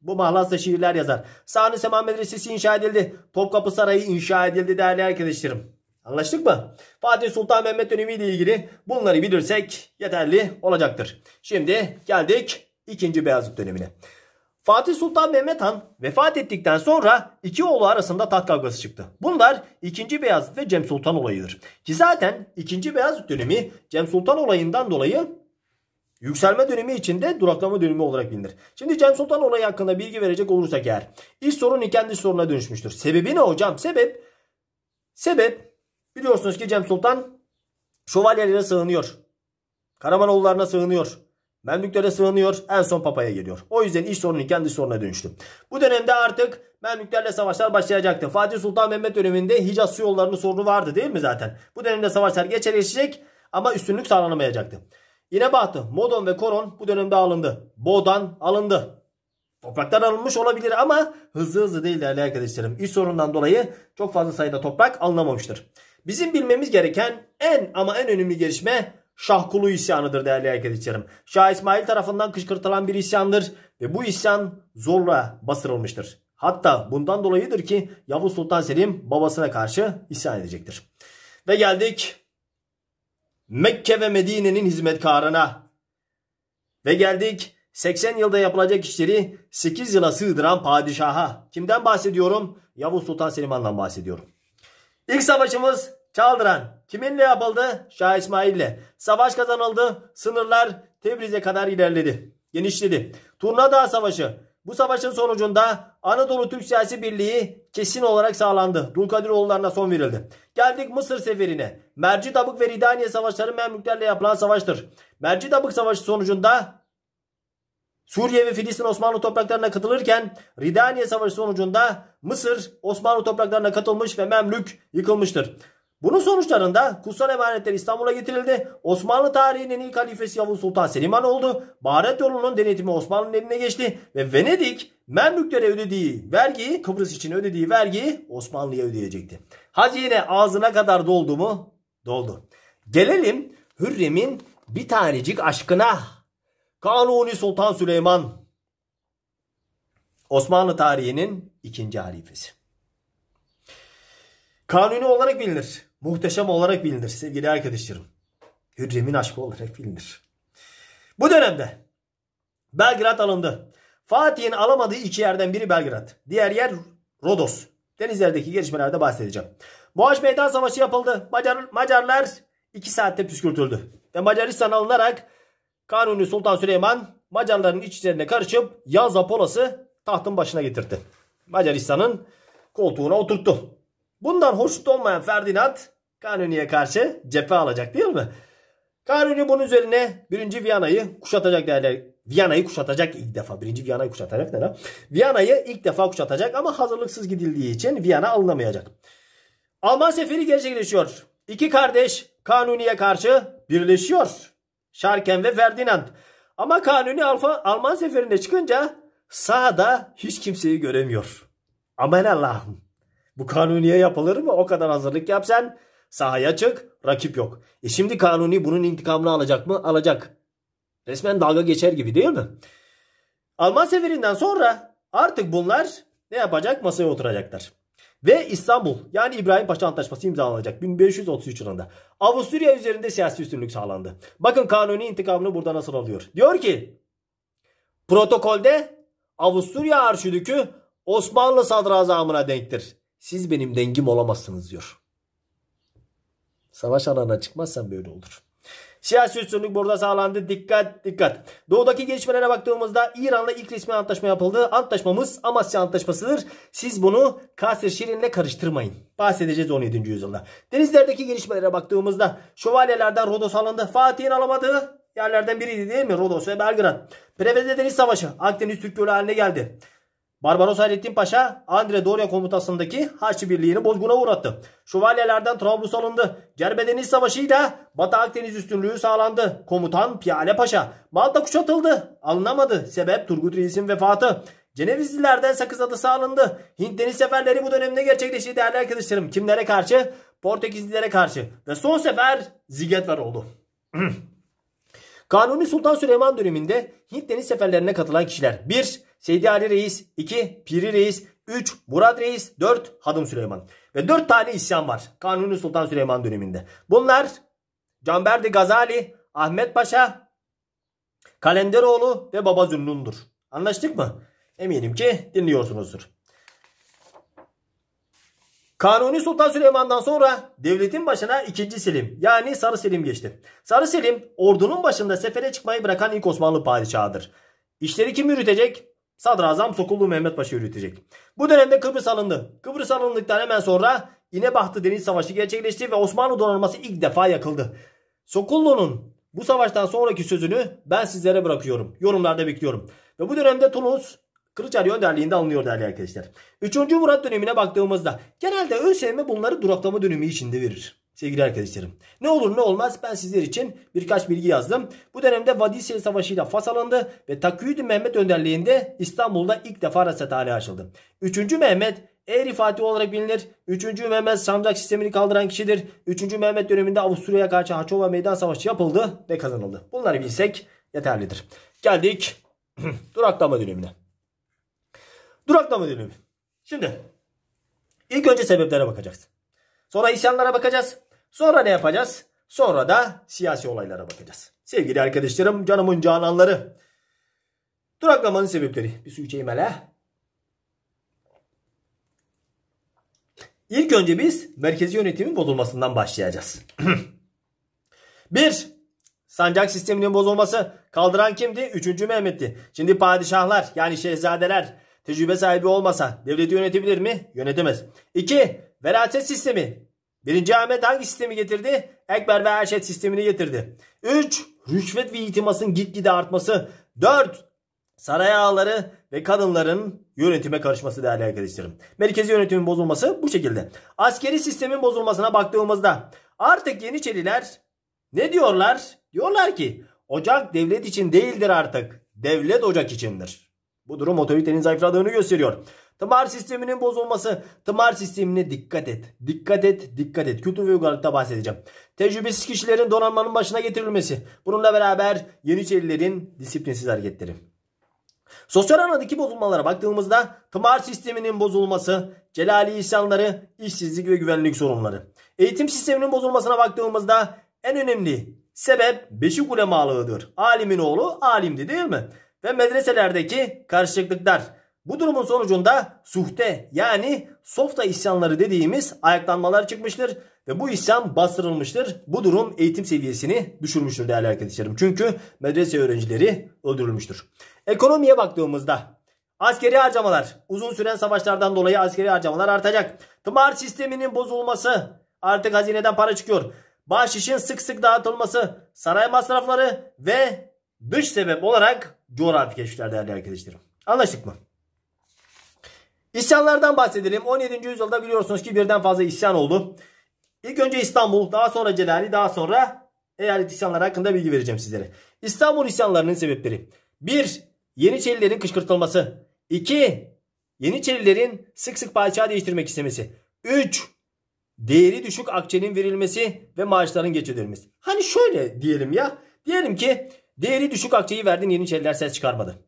bu mahlasla şiirler yazar. Sani Seman Medresesi inşa edildi. Topkapı Sarayı inşa edildi değerli arkadaşlarım. Anlaştık mı? Fatih Sultan Mehmet dönemi ile ilgili bunları bilirsek yeterli olacaktır. Şimdi geldik 2. Beyazıt dönemine. Fatih Sultan Mehmet Han vefat ettikten sonra iki oğlu arasında taht kavgası çıktı. Bunlar 2. Beyazıt ve Cem Sultan olayıdır. Ki zaten 2. Beyazıt dönemi Cem Sultan olayından dolayı Yükselme dönemi içinde duraklama dönemi olarak bilinir. Şimdi Cem Sultan olayı hakkında bilgi verecek olursak eğer iş sorunu kendi soruna dönüşmüştür. Sebebi ne hocam? Sebep sebep biliyorsunuz ki Cem Sultan şövalyelere sığınıyor. Karamanoğullarına sığınıyor. Memlüklere sığınıyor. En son papaya geliyor. O yüzden iş sorunu kendi soruna dönüştü. Bu dönemde artık Memlüklerle savaşlar başlayacaktı. Fatih Sultan Mehmet döneminde Hicaz su yollarının sorunu vardı değil mi zaten? Bu dönemde savaşlar geçerleşecek ama üstünlük sağlanamayacaktı. Yine bahtı Modon ve Koron bu dönemde alındı. Bodan alındı. Topraktan alınmış olabilir ama hızlı hızlı değil değerli arkadaşlarım. İş sorundan dolayı çok fazla sayıda toprak alınamamıştır. Bizim bilmemiz gereken en ama en önemli gelişme Şahkulu isyanıdır değerli arkadaşlarım. Şah İsmail tarafından kışkırtılan bir isyandır ve bu isyan zorla bastırılmıştır. Hatta bundan dolayıdır ki Yavuz Sultan Selim babasına karşı isyan edecektir. Ve geldik Mekke ve Medine'nin hizmetkarına. Ve geldik 80 yılda yapılacak işleri 8 yıla sığdıran padişaha. Kimden bahsediyorum? Yavuz Sultan Selim'den bahsediyorum. İlk savaşımız Çaldıran. Kiminle yapıldı? Şah İsmail'le. Savaş kazanıldı. Sınırlar Tebriz'e kadar ilerledi. Genişledi. Turna Dağı Savaşı. Bu savaşın sonucunda Anadolu Türk Siyasi Birliği kesin olarak sağlandı. Dulkadiroğullarına son verildi. Geldik Mısır seferine. Merci Tabık ve Ridaniye savaşları Memlüklerle yapılan savaştır. Merci Tabık savaşı sonucunda Suriye ve Filistin Osmanlı topraklarına katılırken Ridaniye Savaşı sonucunda Mısır Osmanlı topraklarına katılmış ve Memlük yıkılmıştır. Bunun sonuçlarında kutsal emanetler İstanbul'a getirildi. Osmanlı tarihinin ilk halifesi Yavuz Sultan Selim oldu. Baharat yolunun denetimi Osmanlı'nın eline geçti ve Venedik Memlüklere ödediği vergiyi Kıbrıs için ödediği vergiyi Osmanlı'ya ödeyecekti. Hazine ağzına kadar doldu mu? Doldu. Gelelim Hürrem'in bir tanecik aşkına. Kanuni Sultan Süleyman Osmanlı tarihinin ikinci halifesi. Kanuni olarak bilinir muhteşem olarak bilinir sevgili arkadaşlarım. Hürrem'in aşkı olarak bilinir. Bu dönemde Belgrad alındı. Fatih'in alamadığı iki yerden biri Belgrad. Diğer yer Rodos. Denizlerdeki gelişmelerde bahsedeceğim. Boğaç Meydan Savaşı yapıldı. Macar, Macarlar 2 saatte püskürtüldü. Ve Macaristan alınarak Kanuni Sultan Süleyman Macarların iç içlerine karışıp Yaza Polası tahtın başına getirdi. Macaristan'ın koltuğuna oturttu. Bundan hoşnut olmayan Ferdinand Kanuni'ye karşı cephe alacak değil mi? Kanuni bunun üzerine 1. Viyana'yı kuşatacak derler. Viyana'yı kuşatacak ilk defa. 1. Viyana'yı kuşatacak ne lan? Viyana'yı ilk defa kuşatacak ama hazırlıksız gidildiği için Viyana alınamayacak. Alman seferi gerçekleşiyor. İki kardeş Kanuni'ye karşı birleşiyor. Şarken ve Ferdinand. Ama Kanuni Alfa, Alman seferine çıkınca sağda hiç kimseyi göremiyor. Aman Allah'ım. Bu Kanuni'ye yapılır mı? O kadar hazırlık yap sen. Sahaya çık, rakip yok. E şimdi Kanuni bunun intikamını alacak mı? Alacak. Resmen dalga geçer gibi değil mi? Alman seferinden sonra artık bunlar ne yapacak? Masaya oturacaklar. Ve İstanbul yani İbrahim Paşa Antlaşması imzalanacak 1533 yılında. Avusturya üzerinde siyasi üstünlük sağlandı. Bakın Kanuni intikamını burada nasıl alıyor. Diyor ki protokolde Avusturya Arşidükü Osmanlı sadrazamına denktir. Siz benim dengim olamazsınız diyor. Savaş alanına çıkmazsan böyle olur. Siyasi üstünlük burada sağlandı. Dikkat dikkat. Doğudaki gelişmelere baktığımızda İran'la ilk resmi antlaşma yapıldı. Antlaşmamız Amasya Antlaşması'dır. Siz bunu Kasir Şirin'le karıştırmayın. Bahsedeceğiz 17. yüzyılda. Denizlerdeki gelişmelere baktığımızda şövalyelerden Rodos alındı. Fatih'in alamadığı yerlerden biriydi değil mi? Rodos ve Belgrad. Preveze Deniz Savaşı Akdeniz Türk Gölü haline geldi. Barbaros Hayrettin Paşa Andre Doria komutasındaki Haçlı Birliği'ni bozguna uğrattı. Şövalyelerden Trablus alındı. Cerbedeniz Savaşı ile Batı Akdeniz üstünlüğü sağlandı. Komutan Piyale Paşa. Malta kuşatıldı. Alınamadı. Sebep Turgut Reis'in vefatı. Cenevizlilerden Sakız Adası alındı. Hint deniz seferleri bu dönemde gerçekleşti değerli arkadaşlarım. Kimlere karşı? Portekizlilere karşı. Ve son sefer Zigetver oldu. (clears throat) Kanuni Sultan Süleyman döneminde Hint deniz seferlerine katılan kişiler 1- Seydi Ali Reis, 2 Piri Reis, 3 Murad Reis, 4 Hadım Süleyman. Ve 4 tane isyan var Kanuni Sultan Süleyman döneminde. Bunlar Canberdi Gazali, Ahmet Paşa, Kalenderoğlu ve Baba Zünnun'dur. Anlaştık mı? Eminim ki dinliyorsunuzdur. Kanuni Sultan Süleyman'dan sonra devletin başına 2. Selim yani Sarı Selim geçti. Sarı Selim ordunun başında sefere çıkmayı bırakan ilk Osmanlı padişahıdır. İşleri kim yürütecek? Sadrazam Sokullu Mehmet Paşa yürütecek. Bu dönemde Kıbrıs alındı. Kıbrıs alındıktan hemen sonra İnebahtı Deniz Savaşı gerçekleşti ve Osmanlı donanması ilk defa yakıldı. Sokullu'nun bu savaştan sonraki sözünü ben sizlere bırakıyorum. Yorumlarda bekliyorum. Ve bu dönemde Tunus Kılıçhali önderliğinde alınıyor değerli arkadaşlar. 3. Murat dönemine baktığımızda genelde ön sevme bunları duraklama dönemi içinde verir sevgili arkadaşlarım. Ne olur ne olmaz ben sizler için birkaç bilgi yazdım. Bu dönemde Vadisel Savaşı ile Fas alındı ve Takuyüdü Mehmet önderliğinde İstanbul'da ilk defa Rasethane açıldı. 3. Mehmet Eğri Fatih olarak bilinir. 3. Mehmet Samcak sistemini kaldıran kişidir. 3. Mehmet döneminde Avusturya'ya karşı Haçova Meydan Savaşı yapıldı ve kazanıldı. Bunları bilsek yeterlidir. Geldik (clears throat) duraklama dönemine. Duraklama dönemi. Şimdi ilk önce sebeplere bakacağız. Sonra isyanlara bakacağız. Sonra ne yapacağız? Sonra da siyasi olaylara bakacağız. Sevgili arkadaşlarım, canımın cananları. Duraklamanın sebepleri. Bir su içeyim hele. İlk önce biz merkezi yönetimin bozulmasından başlayacağız. (clears throat) Bir, sancak sisteminin bozulması. Kaldıran kimdi? Üçüncü Mehmet'ti. Şimdi padişahlar yani şehzadeler tecrübe sahibi olmasa devleti yönetebilir mi? Yönetemez. İki, veraset sistemi. Birinci Ahmet hangi sistemi getirdi? Ekber ve Erşet sistemini getirdi. 3. Rüşvet ve itimasın gitgide artması. 4. Saray ağaları ve kadınların yönetime karışması değerli arkadaşlarım. Merkezi yönetimin bozulması bu şekilde. Askeri sistemin bozulmasına baktığımızda artık Yeniçeriler ne diyorlar? Diyorlar ki ocak devlet için değildir artık. Devlet ocak içindir. Bu durum otoritenin zayıfladığını gösteriyor. Tımar sisteminin bozulması. Tımar sistemine dikkat et. Dikkat et. Dikkat et. Kültür ve uygarlıkta bahsedeceğim. Tecrübesiz kişilerin donanmanın başına getirilmesi. Bununla beraber Yeniçerilerin disiplinsiz hareketleri. Sosyal anadaki bozulmalara baktığımızda tımar sisteminin bozulması, celali insanları, işsizlik ve güvenlik sorunları. Eğitim sisteminin bozulmasına baktığımızda en önemli sebep beşik ulemalığıdır. Alimin oğlu alimdi değil mi? Ve medreselerdeki karışıklıklar. Bu durumun sonucunda suhte yani softa isyanları dediğimiz ayaklanmalar çıkmıştır ve bu isyan bastırılmıştır. Bu durum eğitim seviyesini düşürmüştür değerli arkadaşlarım. Çünkü medrese öğrencileri öldürülmüştür. Ekonomiye baktığımızda askeri harcamalar uzun süren savaşlardan dolayı askeri harcamalar artacak. Tımar sisteminin bozulması artık hazineden para çıkıyor. Bahşişin sık sık dağıtılması, saray masrafları ve dış sebep olarak coğrafi keşifler değerli arkadaşlarım. Anlaştık mı? İsyanlardan bahsedelim. 17. yüzyılda biliyorsunuz ki birden fazla isyan oldu. İlk önce İstanbul, daha sonra Celali, daha sonra eyalet isyanları hakkında bilgi vereceğim sizlere. İstanbul isyanlarının sebepleri. 1. Yeniçerilerin kışkırtılması. 2. Yeniçerilerin sık sık padişah değiştirmek istemesi. 3. Değeri düşük akçenin verilmesi ve maaşların geç ödenmesi. Hani şöyle diyelim ya. Diyelim ki değeri düşük akçeyi verdin Yeniçeriler ses çıkarmadı.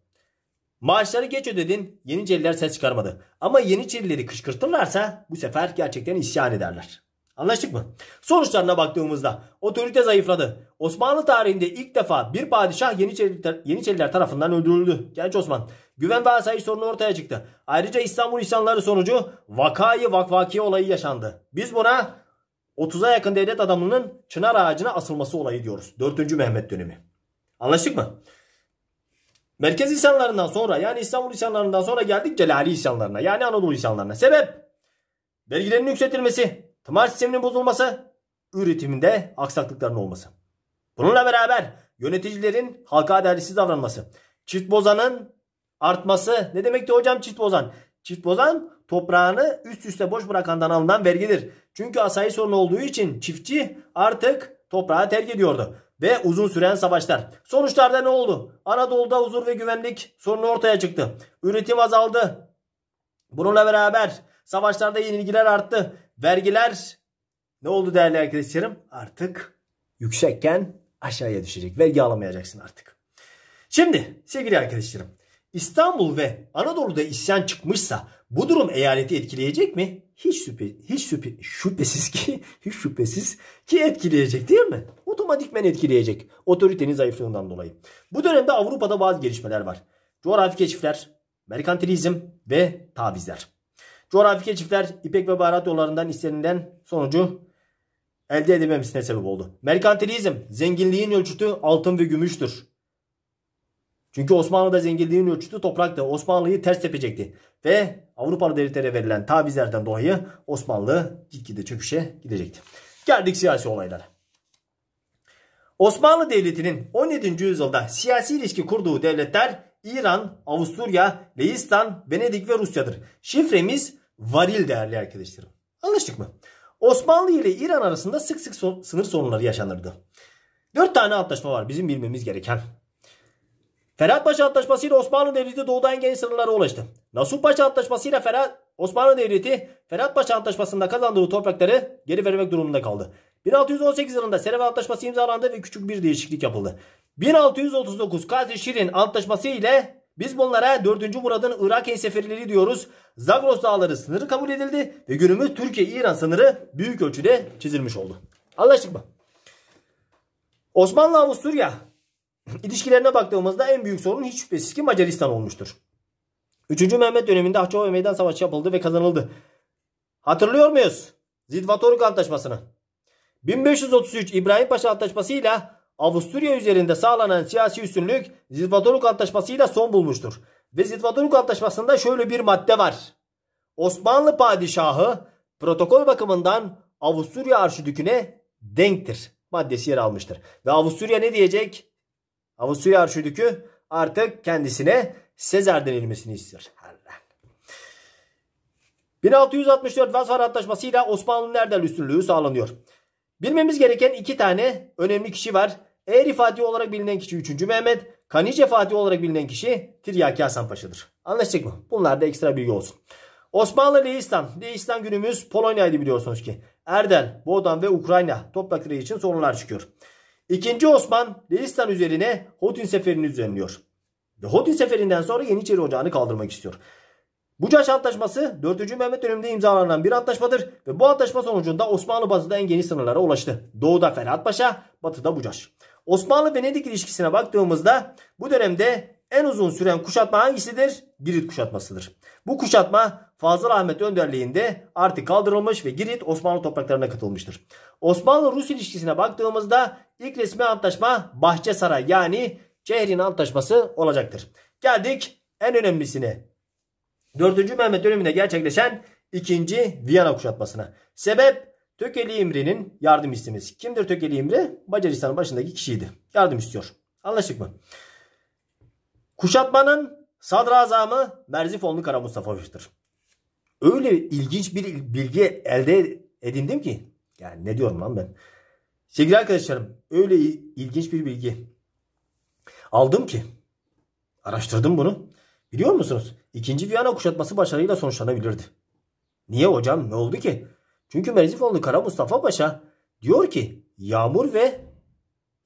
Maaşları geç ödedin. Yeniçeriler ses çıkarmadı. Ama Yeniçerileri kışkırtırlarsa bu sefer gerçekten isyan ederler. Anlaştık mı? Sonuçlarına baktığımızda otorite zayıfladı. Osmanlı tarihinde ilk defa bir padişah Yeniçeriler, Yeniçeriler tarafından öldürüldü. Genç Osman. Güven ve asayiş sorunu ortaya çıktı. Ayrıca İstanbul isyanları sonucu vakayı vakvaki olayı yaşandı. Biz buna 30'a yakın devlet adamının çınar ağacına asılması olayı diyoruz. 4. Mehmet dönemi. Anlaştık mı? Merkez isyanlarından sonra yani İstanbul isyanlarından sonra geldik Celali isyanlarına yani Anadolu isyanlarına. Sebep vergilerin yükseltilmesi, tımar sisteminin bozulması, üretiminde aksaklıkların olması. Bununla beraber yöneticilerin halka adaletsiz davranması, çift bozanın artması. Ne demekti hocam çift bozan? Çift bozan toprağını üst üste boş bırakandan alınan vergidir. Çünkü asayi sorunu olduğu için çiftçi artık toprağı terk ediyordu ve uzun süren savaşlar. Sonuçlarda ne oldu? Anadolu'da huzur ve güvenlik sorunu ortaya çıktı. Üretim azaldı. Bununla beraber savaşlarda yenilgiler arttı. Vergiler ne oldu değerli arkadaşlarım? Artık yüksekken aşağıya düşecek. Vergi alamayacaksın artık. Şimdi sevgili arkadaşlarım İstanbul ve Anadolu'da isyan çıkmışsa bu durum eyaleti etkileyecek mi? hiç şüphe, hiç şüphe, şüphesiz ki (laughs) hiç şüphesiz ki etkileyecek değil mi? Otomatikmen etkileyecek otoritenin zayıflığından dolayı. Bu dönemde Avrupa'da bazı gelişmeler var. Coğrafi keşifler, merkantilizm ve tavizler. Coğrafi keşifler İpek ve baharat yollarından istenilen sonucu elde edememesine sebep oldu. Merkantilizm zenginliğin ölçütü altın ve gümüştür. Çünkü Osmanlı'da zenginliğin ölçütü topraktı. Osmanlı'yı ters tepecekti. Ve Avrupalı devletlere verilen tavizlerden dolayı Osmanlı gitgide çöküşe gidecekti. Geldik siyasi olaylara. Osmanlı Devleti'nin 17. yüzyılda siyasi ilişki kurduğu devletler İran, Avusturya, Leistan, Venedik ve Rusya'dır. Şifremiz varil değerli arkadaşlarım. Anlaştık mı? Osmanlı ile İran arasında sık sık sınır sorunları yaşanırdı. 4 tane antlaşma var bizim bilmemiz gereken. Ferhat Paşa Antlaşması ile Osmanlı Devleti doğudan en geniş sınırlara ulaştı. Nasuh Paşa Antlaşması ile Ferhat, Osmanlı Devleti Ferhat Paşa Antlaşması'nda kazandığı toprakları geri vermek durumunda kaldı. 1618 yılında Senefe Antlaşması imzalandı ve küçük bir değişiklik yapıldı. 1639 Kazi Şirin Antlaşması ile biz bunlara 4. Murad'ın Irak seferleri diyoruz. Zagros Dağları sınırı kabul edildi ve günümüz Türkiye-İran sınırı büyük ölçüde çizilmiş oldu. Anlaştık mı? Osmanlı Avusturya İlişkilerine baktığımızda en büyük sorun hiç şüphesiz ki Macaristan olmuştur. 3. Mehmet döneminde Haçova Meydan Savaşı yapıldı ve kazanıldı. Hatırlıyor muyuz? Zidvatoruk Antlaşması'nı. 1533 İbrahim Paşa Antlaşması ile Avusturya üzerinde sağlanan siyasi üstünlük Zidvatoruk Antlaşması ile son bulmuştur. Ve Zidvatoruk Antlaşması'nda şöyle bir madde var. Osmanlı padişahı protokol bakımından Avusturya Arşidükü'ne denktir. Maddesi yer almıştır. Ve Avusturya ne diyecek? Avusturya Arşidükü artık kendisine Sezar denilmesini ister. 1664 Vasfar Antlaşması ile Osmanlı'nın nereden üstünlüğü sağlanıyor? Bilmemiz gereken iki tane önemli kişi var. Eğri Fatih olarak bilinen kişi 3. Mehmet, Kanice Fatih olarak bilinen kişi Tiryaki Hasan Paşa'dır. Anlaştık mı? Bunlar da ekstra bilgi olsun. Osmanlı Lehistan. Lehistan günümüz Polonya'ydı biliyorsunuz ki. Erdel, Boğdan ve Ukrayna toprakları için sorunlar çıkıyor. İkinci Osman Lehistan üzerine Hotin seferini düzenliyor. Ve Hotin seferinden sonra Yeniçeri Ocağı'nı kaldırmak istiyor. Bucaş Antlaşması 4. Mehmet döneminde imzalanan bir antlaşmadır ve bu antlaşma sonucunda Osmanlı bazında en geniş sınırlara ulaştı. Doğuda Ferhat Paşa, batıda Bucaş. Osmanlı-Venedik ilişkisine baktığımızda bu dönemde en uzun süren kuşatma hangisidir? Girit kuşatmasıdır. Bu kuşatma Fazıl Ahmet önderliğinde artık kaldırılmış ve Girit Osmanlı topraklarına katılmıştır. Osmanlı-Rus ilişkisine baktığımızda ilk resmi antlaşma Bahçesaray yani Cehrin Antlaşması olacaktır. Geldik en önemlisine. 4. Mehmet döneminde gerçekleşen 2. Viyana kuşatmasına. Sebep Tökeli İmri'nin yardım istemesi. Kimdir Tökeli İmri? Macaristan'ın başındaki kişiydi. Yardım istiyor. Anlaştık mı? Kuşatmanın sadrazamı Merzifonlu Kara Mustafa'dır. Öyle ilginç bir bilgi elde edindim ki. Yani ne diyorum lan ben. Sevgili arkadaşlarım öyle ilginç bir bilgi aldım ki. Araştırdım bunu. Biliyor musunuz? İkinci Viyana kuşatması başarıyla sonuçlanabilirdi. Niye hocam? Ne oldu ki? Çünkü Merzifonlu Kara Mustafa Paşa diyor ki yağmur ve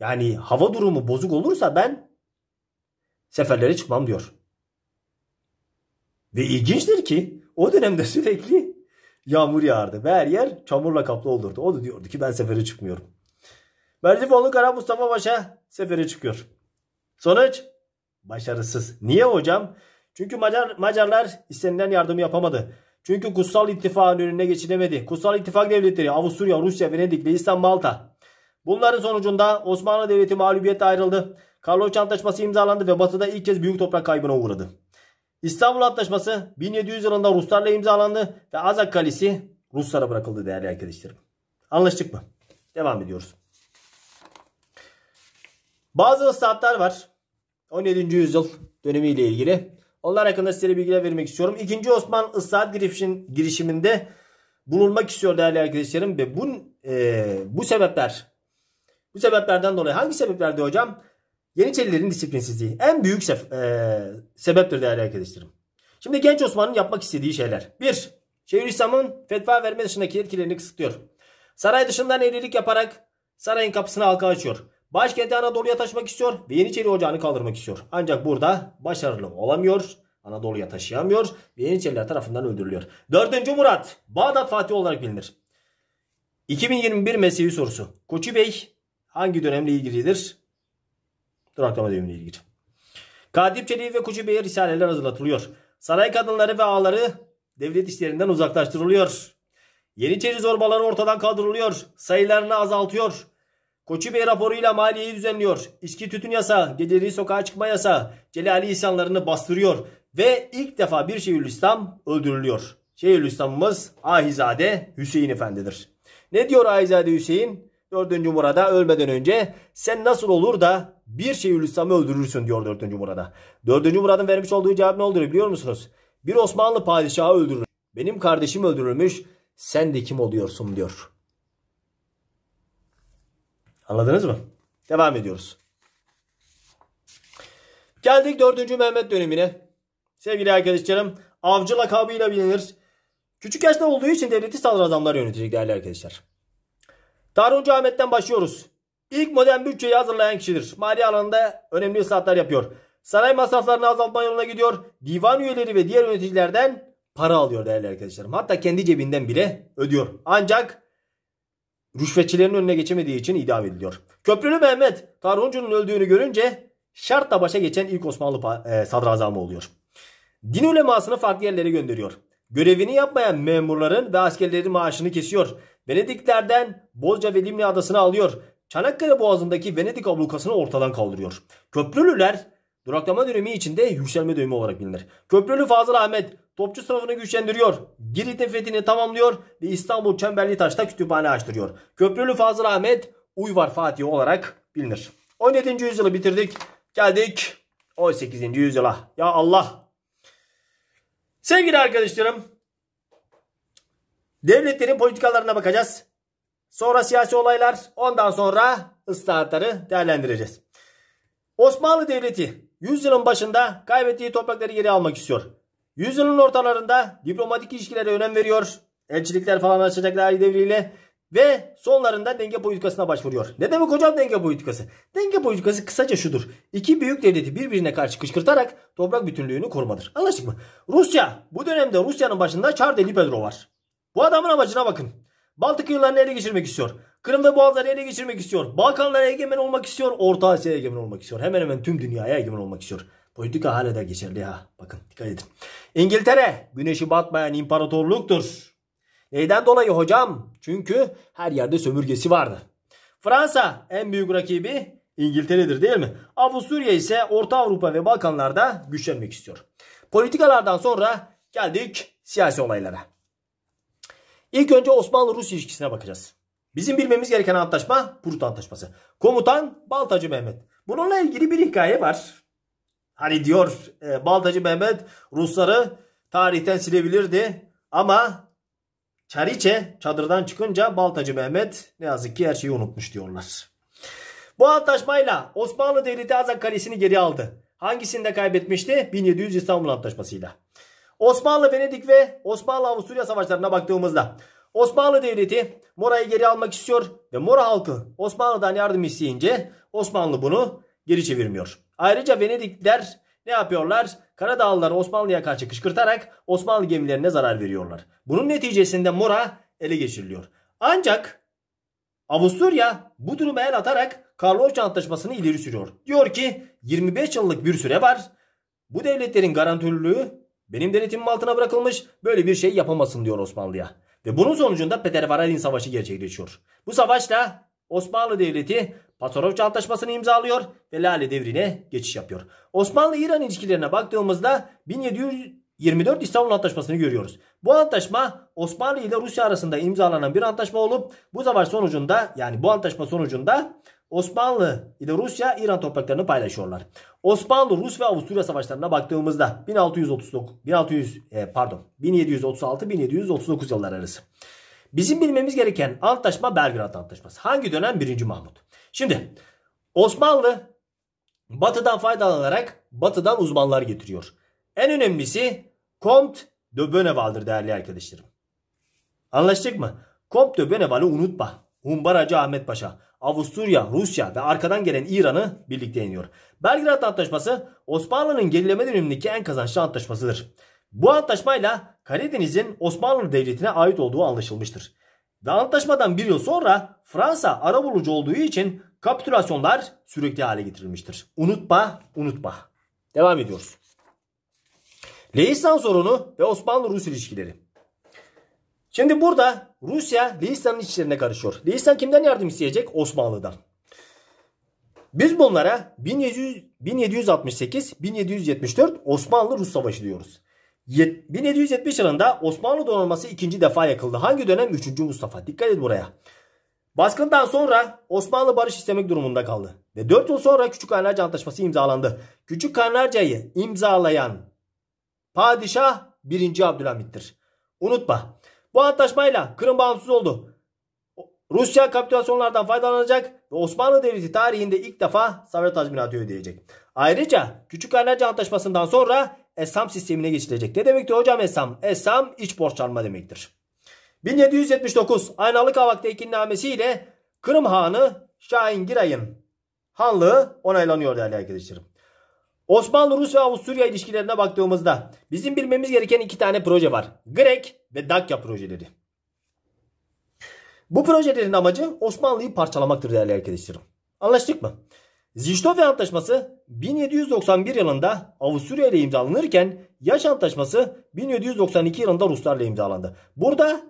yani hava durumu bozuk olursa ben seferlere çıkmam diyor. Ve ilginçtir ki o dönemde sürekli yağmur yağardı ve her yer çamurla kaplı olurdu. O da diyordu ki ben sefere çıkmıyorum. Mercifoğlu Kara Mustafa Paşa sefere çıkıyor. Sonuç başarısız. Niye hocam? Çünkü Macar, Macarlar istenilen yardımı yapamadı. Çünkü Kutsal İttifak'ın önüne geçilemedi. Kutsal İttifak devletleri Avusturya, Rusya, Venedik, İstanbul, Malta. Bunların sonucunda Osmanlı Devleti mağlubiyetle ayrıldı. Karlofça Antlaşması imzalandı ve batıda ilk kez büyük toprak kaybına uğradı. İstanbul Antlaşması 1700 yılında Ruslarla imzalandı ve Azak Kalesi Ruslara bırakıldı değerli arkadaşlarım. Anlaştık mı? Devam ediyoruz. Bazı ıslahatlar var. 17. yüzyıl dönemiyle ilgili. Onlar hakkında size bilgiler vermek istiyorum. İkinci Osman ıslahat girişiminde bulunmak istiyor değerli arkadaşlarım ve bu, e, bu sebepler bu sebeplerden dolayı hangi sebeplerde hocam? Yeniçerilerin disiplinsizliği en büyük e sebeptir değerli arkadaşlarım. Şimdi genç Osman'ın yapmak istediği şeyler. 1. Şeyhülislam'ın fetva verme dışındaki yetkilerini kısıtlıyor. Saray dışından evlilik yaparak sarayın kapısını halka açıyor. Başkenti Anadolu'ya taşmak istiyor ve Yeniçeri Ocağı'nı kaldırmak istiyor. Ancak burada başarılı olamıyor. Anadolu'ya taşıyamıyor ve Yeniçeriler tarafından öldürülüyor. 4. Murat Bağdat Fatih olarak bilinir. 2021 Mesnevi sorusu. Koçu Bey hangi dönemle ilgilidir? duraklama dönemiyle ilgili. Kadip Çelebi ve Kucu Bey'e risaleler hazırlatılıyor. Saray kadınları ve ağları devlet işlerinden uzaklaştırılıyor. Yeniçeri zorbaları ortadan kaldırılıyor. Sayılarını azaltıyor. Koçu Bey raporuyla maliyeyi düzenliyor. İçki tütün yasa, geceleri sokağa çıkma yasa, Celali insanlarını bastırıyor. Ve ilk defa bir Şeyhülislam öldürülüyor. Şeyhülislam'ımız Ahizade Hüseyin Efendi'dir. Ne diyor Ahizade Hüseyin? Dördüncü Murad'a ölmeden önce sen nasıl olur da bir Şeyhül İslam'ı öldürürsün diyor dördüncü Murad'a. Dördüncü Murad'ın vermiş olduğu cevap ne olduğunu biliyor musunuz? Bir Osmanlı padişahı öldürür. Benim kardeşim öldürülmüş. Sen de kim oluyorsun diyor. Anladınız mı? Devam ediyoruz. Geldik dördüncü Mehmet dönemine. Sevgili arkadaşlarım avcı lakabıyla bilinir. Küçük yaşta olduğu için devleti sadrazamlar yönetecek değerli arkadaşlar. Tarhuncu Ahmet'ten başlıyoruz. İlk modern bütçeyi hazırlayan kişidir. Mali alanında önemli ıslahatlar yapıyor. Saray masraflarını azaltma yoluna gidiyor. Divan üyeleri ve diğer yöneticilerden para alıyor değerli arkadaşlarım. Hatta kendi cebinden bile ödüyor. Ancak rüşvetçilerin önüne geçemediği için idam ediliyor. Köprülü Mehmet Taruncu'nun öldüğünü görünce şartla başa geçen ilk Osmanlı e, sadrazamı oluyor. Din ulemasını farklı yerlere gönderiyor. Görevini yapmayan memurların ve askerlerin maaşını kesiyor. Venediklerden Bozca ve Limni adasını alıyor. Çanakkale Boğazı'ndaki Venedik ablukasını ortadan kaldırıyor. Köprülüler duraklama dönemi içinde yükselme dönemi olarak bilinir. Köprülü Fazıl Ahmet topçu sınıfını güçlendiriyor. Girit'in fethini tamamlıyor ve İstanbul Çemberli Taş'ta kütüphane açtırıyor. Köprülü Fazıl Ahmet Uyvar Fatih olarak bilinir. 17. yüzyılı bitirdik. Geldik 18. yüzyıla. Ya Allah. Sevgili arkadaşlarım Devletlerin politikalarına bakacağız. Sonra siyasi olaylar, ondan sonra ıslahatları değerlendireceğiz. Osmanlı Devleti 100 yılın başında kaybettiği toprakları geri almak istiyor. 100 yılın ortalarında diplomatik ilişkilere önem veriyor. Elçilikler falan açacaklar devriyle. Ve sonlarında denge politikasına başvuruyor. Ne demek hocam denge politikası? Denge politikası kısaca şudur. İki büyük devleti birbirine karşı kışkırtarak toprak bütünlüğünü korumadır. Anlaştık mı? Rusya. Bu dönemde Rusya'nın başında Çar Delipedro var. Bu adamın amacına bakın. Baltık kıyılarını ele geçirmek istiyor. Kırım'da boğazları ele geçirmek istiyor. Balkanlara egemen olmak istiyor. Orta Asya'ya egemen olmak istiyor. Hemen hemen tüm dünyaya egemen olmak istiyor. Politika hala da geçerli ha. Bakın dikkat edin. İngiltere güneşi batmayan imparatorluktur. Neyden dolayı hocam? Çünkü her yerde sömürgesi vardı. Fransa en büyük rakibi İngiltere'dir değil mi? Avusturya ise Orta Avrupa ve Balkanlarda güçlenmek istiyor. Politikalardan sonra geldik siyasi olaylara. İlk önce osmanlı rus ilişkisine bakacağız. Bizim bilmemiz gereken antlaşma Prut Antlaşması. Komutan Baltacı Mehmet. Bununla ilgili bir hikaye var. Hani diyor e, Baltacı Mehmet Rusları tarihten silebilirdi ama Çariçe çadırdan çıkınca Baltacı Mehmet ne yazık ki her şeyi unutmuş diyorlar. Bu antlaşmayla Osmanlı Devleti Azak Kalesi'ni geri aldı. Hangisinde kaybetmişti? 1700 İstanbul Antlaşması'yla. Osmanlı Venedik ve Osmanlı Avusturya savaşlarına baktığımızda Osmanlı Devleti Mora'yı geri almak istiyor ve Mora halkı Osmanlı'dan yardım isteyince Osmanlı bunu geri çevirmiyor. Ayrıca Venedikler ne yapıyorlar? Karadağlıları Osmanlı'ya karşı kışkırtarak Osmanlı gemilerine zarar veriyorlar. Bunun neticesinde Mora ele geçiriliyor. Ancak Avusturya bu durumu el atarak Karlofça Antlaşması'nı ileri sürüyor. Diyor ki 25 yıllık bir süre var. Bu devletlerin garantörlüğü benim denetimim altına bırakılmış böyle bir şey yapamazsın diyor Osmanlı'ya. Ve bunun sonucunda Peter Varadin Savaşı gerçekleşiyor. Bu savaşla Osmanlı Devleti Pasarofça Antlaşması'nı imzalıyor ve Lale Devri'ne geçiş yapıyor. Osmanlı-İran ilişkilerine baktığımızda 1724 İstanbul Antlaşması'nı görüyoruz. Bu antlaşma Osmanlı ile Rusya arasında imzalanan bir antlaşma olup bu savaş sonucunda yani bu antlaşma sonucunda Osmanlı ile Rusya İran topraklarını paylaşıyorlar. Osmanlı, Rus ve Avusturya savaşlarına baktığımızda 1639 1600 e, pardon 1736 1739 yılları arası. Bizim bilmemiz gereken antlaşma Belgrad Antlaşması. Hangi dönem? 1. Mahmut. Şimdi Osmanlı batıdan faydalanarak batıdan uzmanlar getiriyor. En önemlisi Comte de Bonneval'dır değerli arkadaşlarım. Anlaştık mı? Comte de Bonneval'ı unutma. Humbaracı Ahmet Paşa, Avusturya, Rusya ve arkadan gelen İran'ı birlikte yeniyor. Belgrad Antlaşması Osmanlı'nın gerileme dönemindeki en kazançlı antlaşmasıdır. Bu antlaşmayla Karadeniz'in Osmanlı Devleti'ne ait olduğu anlaşılmıştır. Ve antlaşmadan bir yıl sonra Fransa ara bulucu olduğu için kapitülasyonlar sürekli hale getirilmiştir. Unutma, unutma. Devam ediyoruz. Lehistan sorunu ve Osmanlı-Rus ilişkileri. Şimdi burada Rusya Leistan'ın içlerine karışıyor. Leistan kimden yardım isteyecek? Osmanlı'dan. Biz bunlara 1768-1774 Osmanlı-Rus Savaşı diyoruz. 1770 yılında Osmanlı donanması ikinci defa yakıldı. Hangi dönem? 3. Mustafa. Dikkat et buraya. Baskından sonra Osmanlı barış istemek durumunda kaldı. Ve 4 yıl sonra Küçük Küçükhanlarca Antlaşması imzalandı. Küçük Küçükhanlarca'yı imzalayan padişah 1. Abdülhamit'tir. Unutma bu antlaşmayla Kırım bağımsız oldu. Rusya kapitülasyonlardan faydalanacak ve Osmanlı Devleti tarihinde ilk defa savaş tazminatı ödeyecek. Ayrıca Küçükhanece Antlaşması'ndan sonra esam sistemine geçilecek. Ne demektir hocam esam? Esam iç borçlanma demektir. 1779 Aynalık Kavak'ta ikinnamesi ile Kırım Hanı Şahin Giray'ın hanlığı onaylanıyor değerli arkadaşlarım. Osmanlı, Rus ve Avusturya ilişkilerine baktığımızda bizim bilmemiz gereken iki tane proje var. Grek ve Dakya projeleri. Bu projelerin amacı Osmanlı'yı parçalamaktır değerli arkadaşlarım. Anlaştık mı? Zichthofen Antlaşması 1791 yılında Avusturya ile imzalanırken Yaş Antlaşması 1792 yılında Ruslarla imzalandı. Burada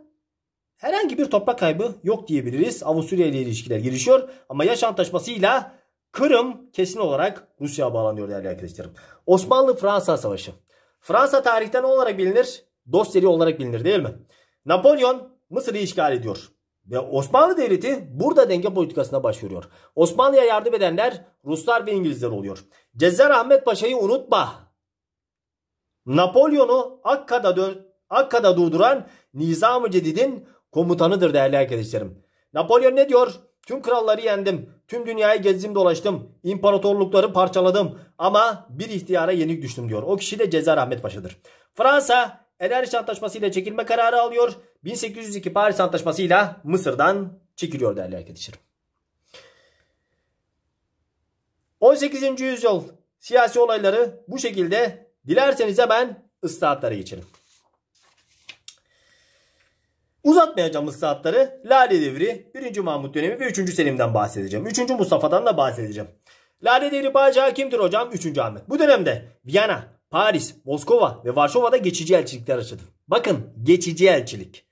herhangi bir toprak kaybı yok diyebiliriz. Avusturya ile ilişkiler gelişiyor ama Yaş Antlaşması ile Kırım kesin olarak Rusya'ya bağlanıyor değerli arkadaşlarım. Osmanlı-Fransa Savaşı. Fransa tarihten olarak bilinir? Dosyeri olarak bilinir değil mi? Napolyon Mısır'ı işgal ediyor. Ve Osmanlı Devleti burada denge politikasına başvuruyor. Osmanlı'ya yardım edenler Ruslar ve İngilizler oluyor. Cezar Ahmet Paşa'yı unutma. Napolyon'u Akka'da, dö- Akka'da durduran Nizam-ı Cedid'in komutanıdır değerli arkadaşlarım. Napolyon ne diyor? Tüm kralları yendim. Tüm dünyayı gezdim dolaştım. İmparatorlukları parçaladım. Ama bir ihtiyara yenik düştüm diyor. O kişi de Cezar Ahmet Paşa'dır. Fransa Enerji Antlaşması ile çekilme kararı alıyor. 1802 Paris Antlaşması ile Mısır'dan çekiliyor değerli arkadaşlarım. 18. yüzyıl siyasi olayları bu şekilde. Dilerseniz hemen ıslahatlara geçelim. Uzatmayacağımız saatleri Lale Devri, 1. Mahmut dönemi ve 3. Selim'den bahsedeceğim. 3. Mustafa'dan da bahsedeceğim. Lale Devri padişahı kimdir hocam? 3. Ahmet. Bu dönemde Viyana, Paris, Moskova ve Varşova'da geçici elçilikler açıldı. Bakın geçici elçilik.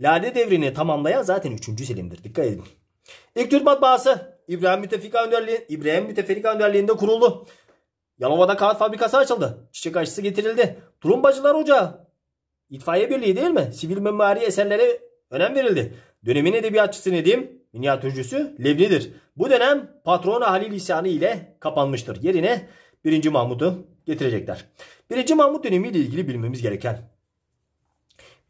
Lale devrini tamamlayan zaten 3. Selim'dir. Dikkat edin. İlk Türk matbaası İbrahim Mütefika Önderliği, İbrahim Mütefika Önderliği'nde kuruldu. Yalova'da kağıt fabrikası açıldı. Çiçek aşısı getirildi. Turumbacılar Ocağı İtfaiye Birliği değil mi? Sivil mimari eserlere önem verildi. Dönemin edebiyatçısı Nedim, minyatürcüsü Levni'dir. Bu dönem patrona Halil İhsanı ile kapanmıştır. Yerine 1. Mahmut'u getirecekler. 1. Mahmut dönemi ile ilgili bilmemiz gereken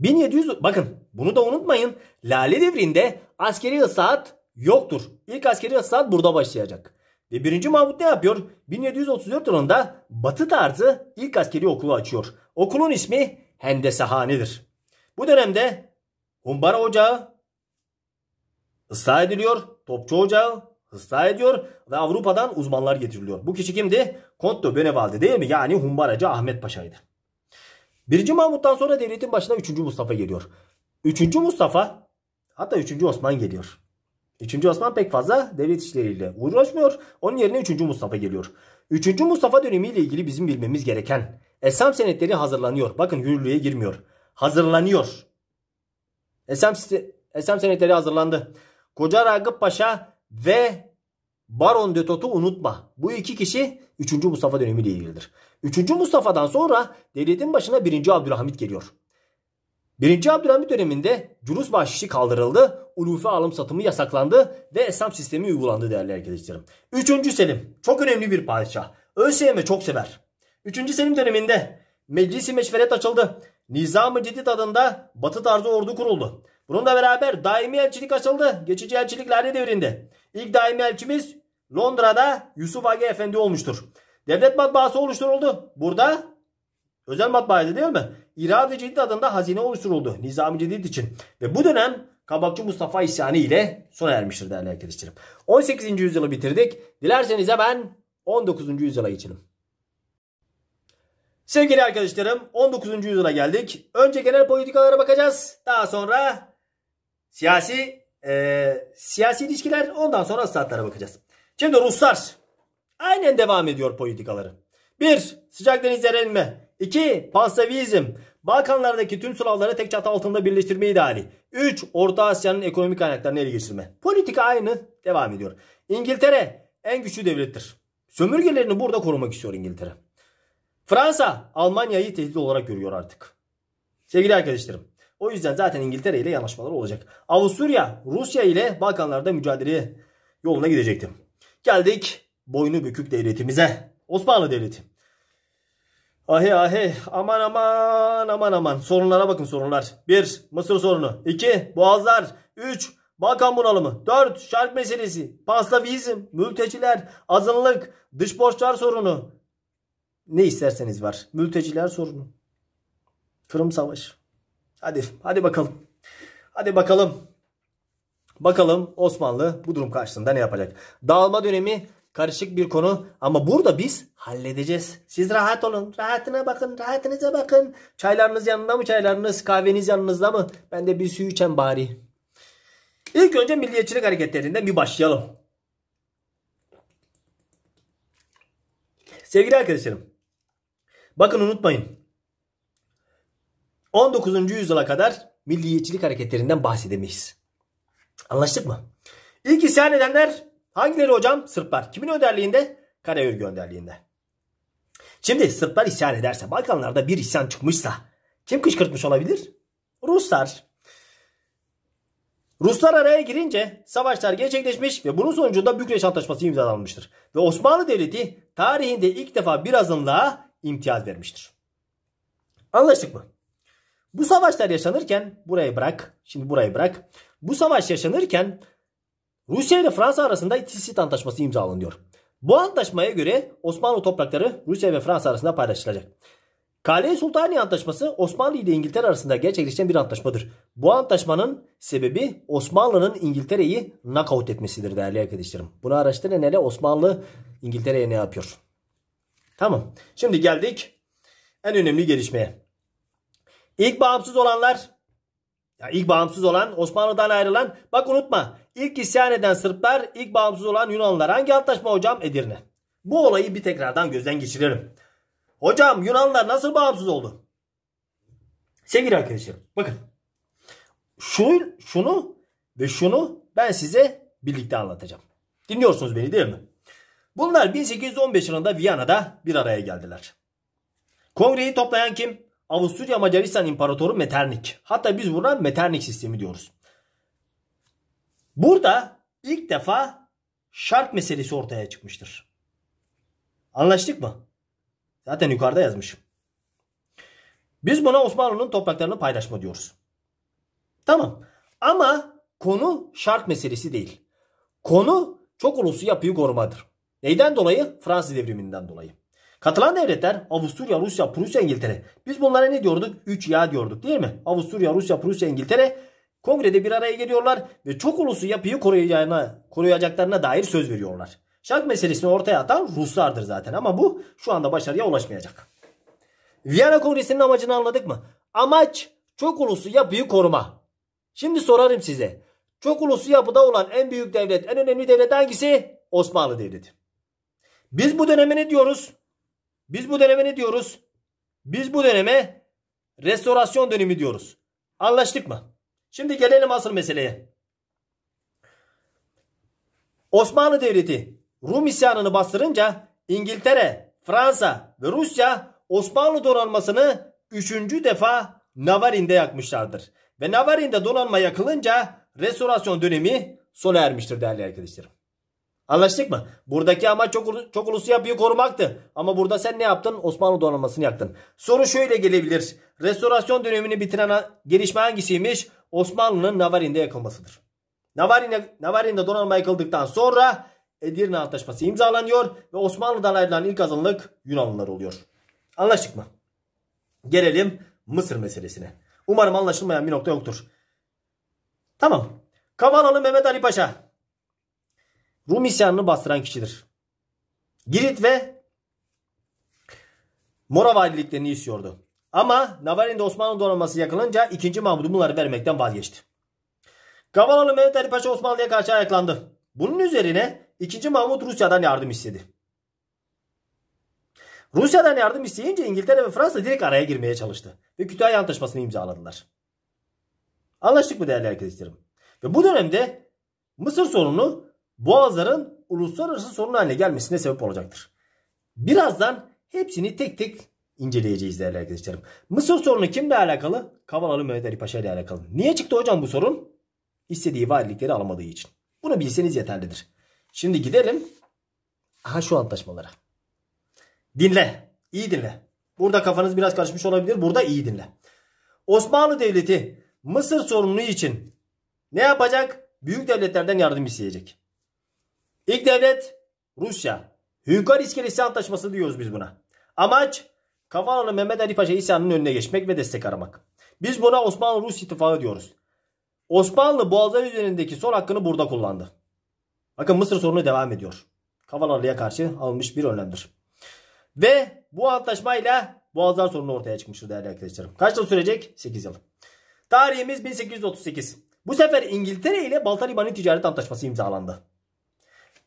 1700 bakın bunu da unutmayın. Lale devrinde askeri ıslahat yoktur. İlk askeri ıslahat burada başlayacak. Ve 1. Mahmut ne yapıyor? 1734 yılında Batı tarzı ilk askeri okulu açıyor. Okulun ismi hendesehanedir. Bu dönemde Humbara Ocağı ıslah ediliyor. Topçu Ocağı ıslah ediyor ve Avrupa'dan uzmanlar getiriliyor. Bu kişi kimdi? Konto Bönevaldi değil mi? Yani Humbaracı Ahmet Paşa'ydı. Birinci Mahmut'tan sonra devletin başına 3. Mustafa geliyor. 3. Mustafa hatta 3. Osman geliyor. 3. Osman pek fazla devlet işleriyle uğraşmıyor. Onun yerine 3. Mustafa geliyor. 3. Mustafa dönemiyle ilgili bizim bilmemiz gereken Esam senetleri hazırlanıyor. Bakın yürürlüğe girmiyor. Hazırlanıyor. Esam, Esam senetleri hazırlandı. Koca Ragıp Paşa ve Baron de unutma. Bu iki kişi 3. Mustafa dönemiyle ilgilidir. 3. Mustafa'dan sonra devletin başına 1. Abdülhamit geliyor. 1. Abdülhamit döneminde cürus bahşişi kaldırıldı, ulufe alım satımı yasaklandı ve esam sistemi uygulandı değerli arkadaşlarım. 3. Selim çok önemli bir padişah. ÖSYM çok sever. Üçüncü Selim döneminde meclisi meşveret açıldı. Nizam-ı Cedid adında batı tarzı ordu kuruldu. Bununla beraber daimi elçilik açıldı. Geçici elçilik lale devrinde. İlk daimi elçimiz Londra'da Yusuf Ağa Efendi olmuştur. Devlet matbaası oluşturuldu. Burada özel matbaaydı değil mi? İrad-ı Cedid adında hazine oluşturuldu Nizam-ı Cedid için. Ve bu dönem Kabakçı Mustafa isyanı ile sona ermiştir değerli arkadaşlarım. 18. yüzyılı bitirdik. Dilerseniz hemen 19. yüzyıla geçelim. Sevgili arkadaşlarım 19. yüzyıla geldik. Önce genel politikalara bakacağız. Daha sonra siyasi e, siyasi ilişkiler ondan sonra statlara bakacağız. Şimdi Ruslar aynen devam ediyor politikaları. 1. Sıcak denizler elme. 2. Panslavizm. Balkanlardaki tüm Slavları tek çatı altında birleştirme ideali. 3. Orta Asya'nın ekonomik kaynaklarını ele geçirme. Politika aynı devam ediyor. İngiltere en güçlü devlettir. Sömürgelerini burada korumak istiyor İngiltere. Fransa Almanya'yı tehdit olarak görüyor artık. Sevgili arkadaşlarım o yüzden zaten İngiltere ile yanlaşmalar olacak. Avusturya Rusya ile Balkanlarda mücadele yoluna gidecektim. Geldik boynu bükük devletimize. Osmanlı Devleti. Ahe ahe aman aman aman aman sorunlara bakın sorunlar. 1. Mısır sorunu. 2. Boğazlar. 3. Balkan bunalımı. 4. Şark meselesi. Pastavizm. Mülteciler. Azınlık. Dış borçlar sorunu ne isterseniz var. Mülteciler sorunu. Kırım Savaşı. Hadi hadi bakalım. Hadi bakalım. Bakalım Osmanlı bu durum karşısında ne yapacak? Dağılma dönemi karışık bir konu ama burada biz halledeceğiz. Siz rahat olun. Rahatına bakın. Rahatınıza bakın. Çaylarınız yanında mı çaylarınız? Kahveniz yanınızda mı? Ben de bir su içen bari. İlk önce milliyetçilik hareketlerinden bir başlayalım. Sevgili arkadaşlarım Bakın unutmayın. 19. yüzyıla kadar milliyetçilik hareketlerinden bahsedemeyiz. Anlaştık mı? İlk isyan edenler hangileri hocam? Sırplar. Kimin önderliğinde? Karayörgü önderliğinde. Şimdi Sırplar isyan ederse, Balkanlarda bir isyan çıkmışsa kim kışkırtmış olabilir? Ruslar. Ruslar araya girince savaşlar gerçekleşmiş ve bunun sonucunda Bükreş Antlaşması imzalanmıştır. Ve Osmanlı Devleti tarihinde ilk defa bir azınlığa imtiyaz vermiştir. Anlaştık mı? Bu savaşlar yaşanırken burayı bırak. Şimdi burayı bırak. Bu savaş yaşanırken Rusya ile Fransa arasında İstisit Antlaşması imzalanıyor. Bu antlaşmaya göre Osmanlı toprakları Rusya ve Fransa arasında paylaşılacak. Kale Sultani Antlaşması Osmanlı ile İngiltere arasında gerçekleşen bir antlaşmadır. Bu antlaşmanın sebebi Osmanlı'nın İngiltere'yi nakavt etmesidir değerli arkadaşlarım. Bunu araştırın hele Osmanlı İngiltere'ye ne yapıyor? Tamam. Şimdi geldik en önemli gelişmeye. İlk bağımsız olanlar ya ilk bağımsız olan Osmanlı'dan ayrılan bak unutma ilk isyan eden Sırplar ilk bağımsız olan Yunanlılar hangi antlaşma hocam Edirne. Bu olayı bir tekrardan gözden geçirelim. Hocam Yunanlılar nasıl bağımsız oldu? Sevgili arkadaşlar, bakın şu, şunu ve şunu ben size birlikte anlatacağım. Dinliyorsunuz beni değil mi? Bunlar 1815 yılında Viyana'da bir araya geldiler. Kongreyi toplayan kim? Avusturya Macaristan İmparatoru Metternich. Hatta biz buna Metternich sistemi diyoruz. Burada ilk defa şart meselesi ortaya çıkmıştır. Anlaştık mı? Zaten yukarıda yazmışım. Biz buna Osmanlı'nın topraklarını paylaşma diyoruz. Tamam. Ama konu şart meselesi değil. Konu çok uluslu yapıyı korumadır. Neyden dolayı? Fransız devriminden dolayı. Katılan devletler Avusturya, Rusya, Prusya, İngiltere. Biz bunlara ne diyorduk? 3 ya diyorduk değil mi? Avusturya, Rusya, Prusya, İngiltere kongrede bir araya geliyorlar ve çok uluslu yapıyı koruyacağına, koruyacaklarına dair söz veriyorlar. Şark meselesini ortaya atan Ruslardır zaten ama bu şu anda başarıya ulaşmayacak. Viyana Kongresi'nin amacını anladık mı? Amaç çok uluslu yapıyı koruma. Şimdi sorarım size. Çok uluslu yapıda olan en büyük devlet, en önemli devlet hangisi? Osmanlı Devleti. Biz bu döneme ne diyoruz? Biz bu döneme ne diyoruz? Biz bu döneme restorasyon dönemi diyoruz. Anlaştık mı? Şimdi gelelim asıl meseleye. Osmanlı Devleti Rum isyanını bastırınca İngiltere, Fransa ve Rusya Osmanlı donanmasını üçüncü defa Navarin'de yakmışlardır. Ve Navarin'de donanma yakılınca restorasyon dönemi sona ermiştir değerli arkadaşlarım. Anlaştık mı? Buradaki amaç çok, çok uluslu yapıyı korumaktı. Ama burada sen ne yaptın? Osmanlı donanmasını yaktın. Soru şöyle gelebilir. Restorasyon dönemini bitiren gelişme hangisiymiş? Osmanlı'nın Navarin'de yakılmasıdır. Navarin'de, Navarin'de donanma yıkıldıktan sonra Edirne Antlaşması imzalanıyor ve Osmanlı'dan ayrılan ilk azınlık Yunanlılar oluyor. Anlaştık mı? Gelelim Mısır meselesine. Umarım anlaşılmayan bir nokta yoktur. Tamam. Kavalalı Mehmet Ali Paşa Rum isyanını bastıran kişidir. Girit ve Mora valiliklerini istiyordu. Ama Navarin'de Osmanlı donanması yakılınca 2. Mahmud bunları vermekten vazgeçti. Gavalalı Mehmet Ali Paşa Osmanlı'ya karşı ayaklandı. Bunun üzerine 2. Mahmud Rusya'dan yardım istedi. Rusya'dan yardım isteyince İngiltere ve Fransa direkt araya girmeye çalıştı. Ve Kütahya Antlaşması'nı imzaladılar. Anlaştık mı değerli arkadaşlarım? Ve bu dönemde Mısır sorunu boğazların uluslararası sorun haline gelmesine sebep olacaktır. Birazdan hepsini tek tek inceleyeceğiz değerli arkadaşlarım. Mısır sorunu kimle alakalı? Kavalalı Mehmet Ali Paşa ile alakalı. Niye çıktı hocam bu sorun? İstediği valilikleri alamadığı için. Bunu bilseniz yeterlidir. Şimdi gidelim. Aha şu antlaşmalara. Dinle. İyi dinle. Burada kafanız biraz karışmış olabilir. Burada iyi dinle. Osmanlı Devleti Mısır sorunu için ne yapacak? Büyük devletlerden yardım isteyecek. İlk devlet Rusya. Hünkar İskelesi Antlaşması diyoruz biz buna. Amaç Kafalalı Mehmet Ali Paşa isyanının önüne geçmek ve destek aramak. Biz buna Osmanlı-Rus ittifakı diyoruz. Osmanlı boğazlar üzerindeki son hakkını burada kullandı. Bakın Mısır sorunu devam ediyor. Kafalalı'ya karşı alınmış bir önlemdir. Ve bu antlaşmayla boğazlar sorunu ortaya çıkmıştır değerli arkadaşlarım. Kaç yıl sürecek? 8 yıl. Tarihimiz 1838. Bu sefer İngiltere ile Balta Ticaret Antlaşması imzalandı.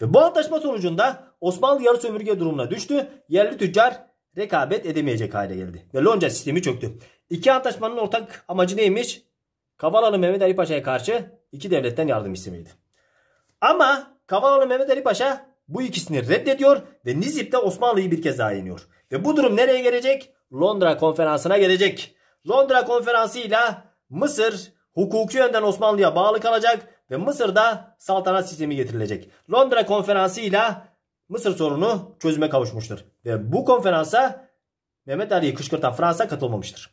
Ve bu antlaşma sonucunda Osmanlı yarı sömürge durumuna düştü. Yerli tüccar rekabet edemeyecek hale geldi. Ve lonca sistemi çöktü. İki antlaşmanın ortak amacı neymiş? Kavalalı Mehmet Ali Paşa'ya karşı iki devletten yardım istemeydi. Ama Kavalalı Mehmet Ali Paşa bu ikisini reddediyor ve Nizip'te Osmanlı'yı bir kez daha yeniyor. Ve bu durum nereye gelecek? Londra konferansına gelecek. Londra konferansıyla Mısır hukuki yönden Osmanlı'ya bağlı kalacak ve Mısır'da saltanat sistemi getirilecek. Londra konferansı ile Mısır sorunu çözüme kavuşmuştur. Ve bu konferansa Mehmet Ali'yi kışkırtan Fransa katılmamıştır.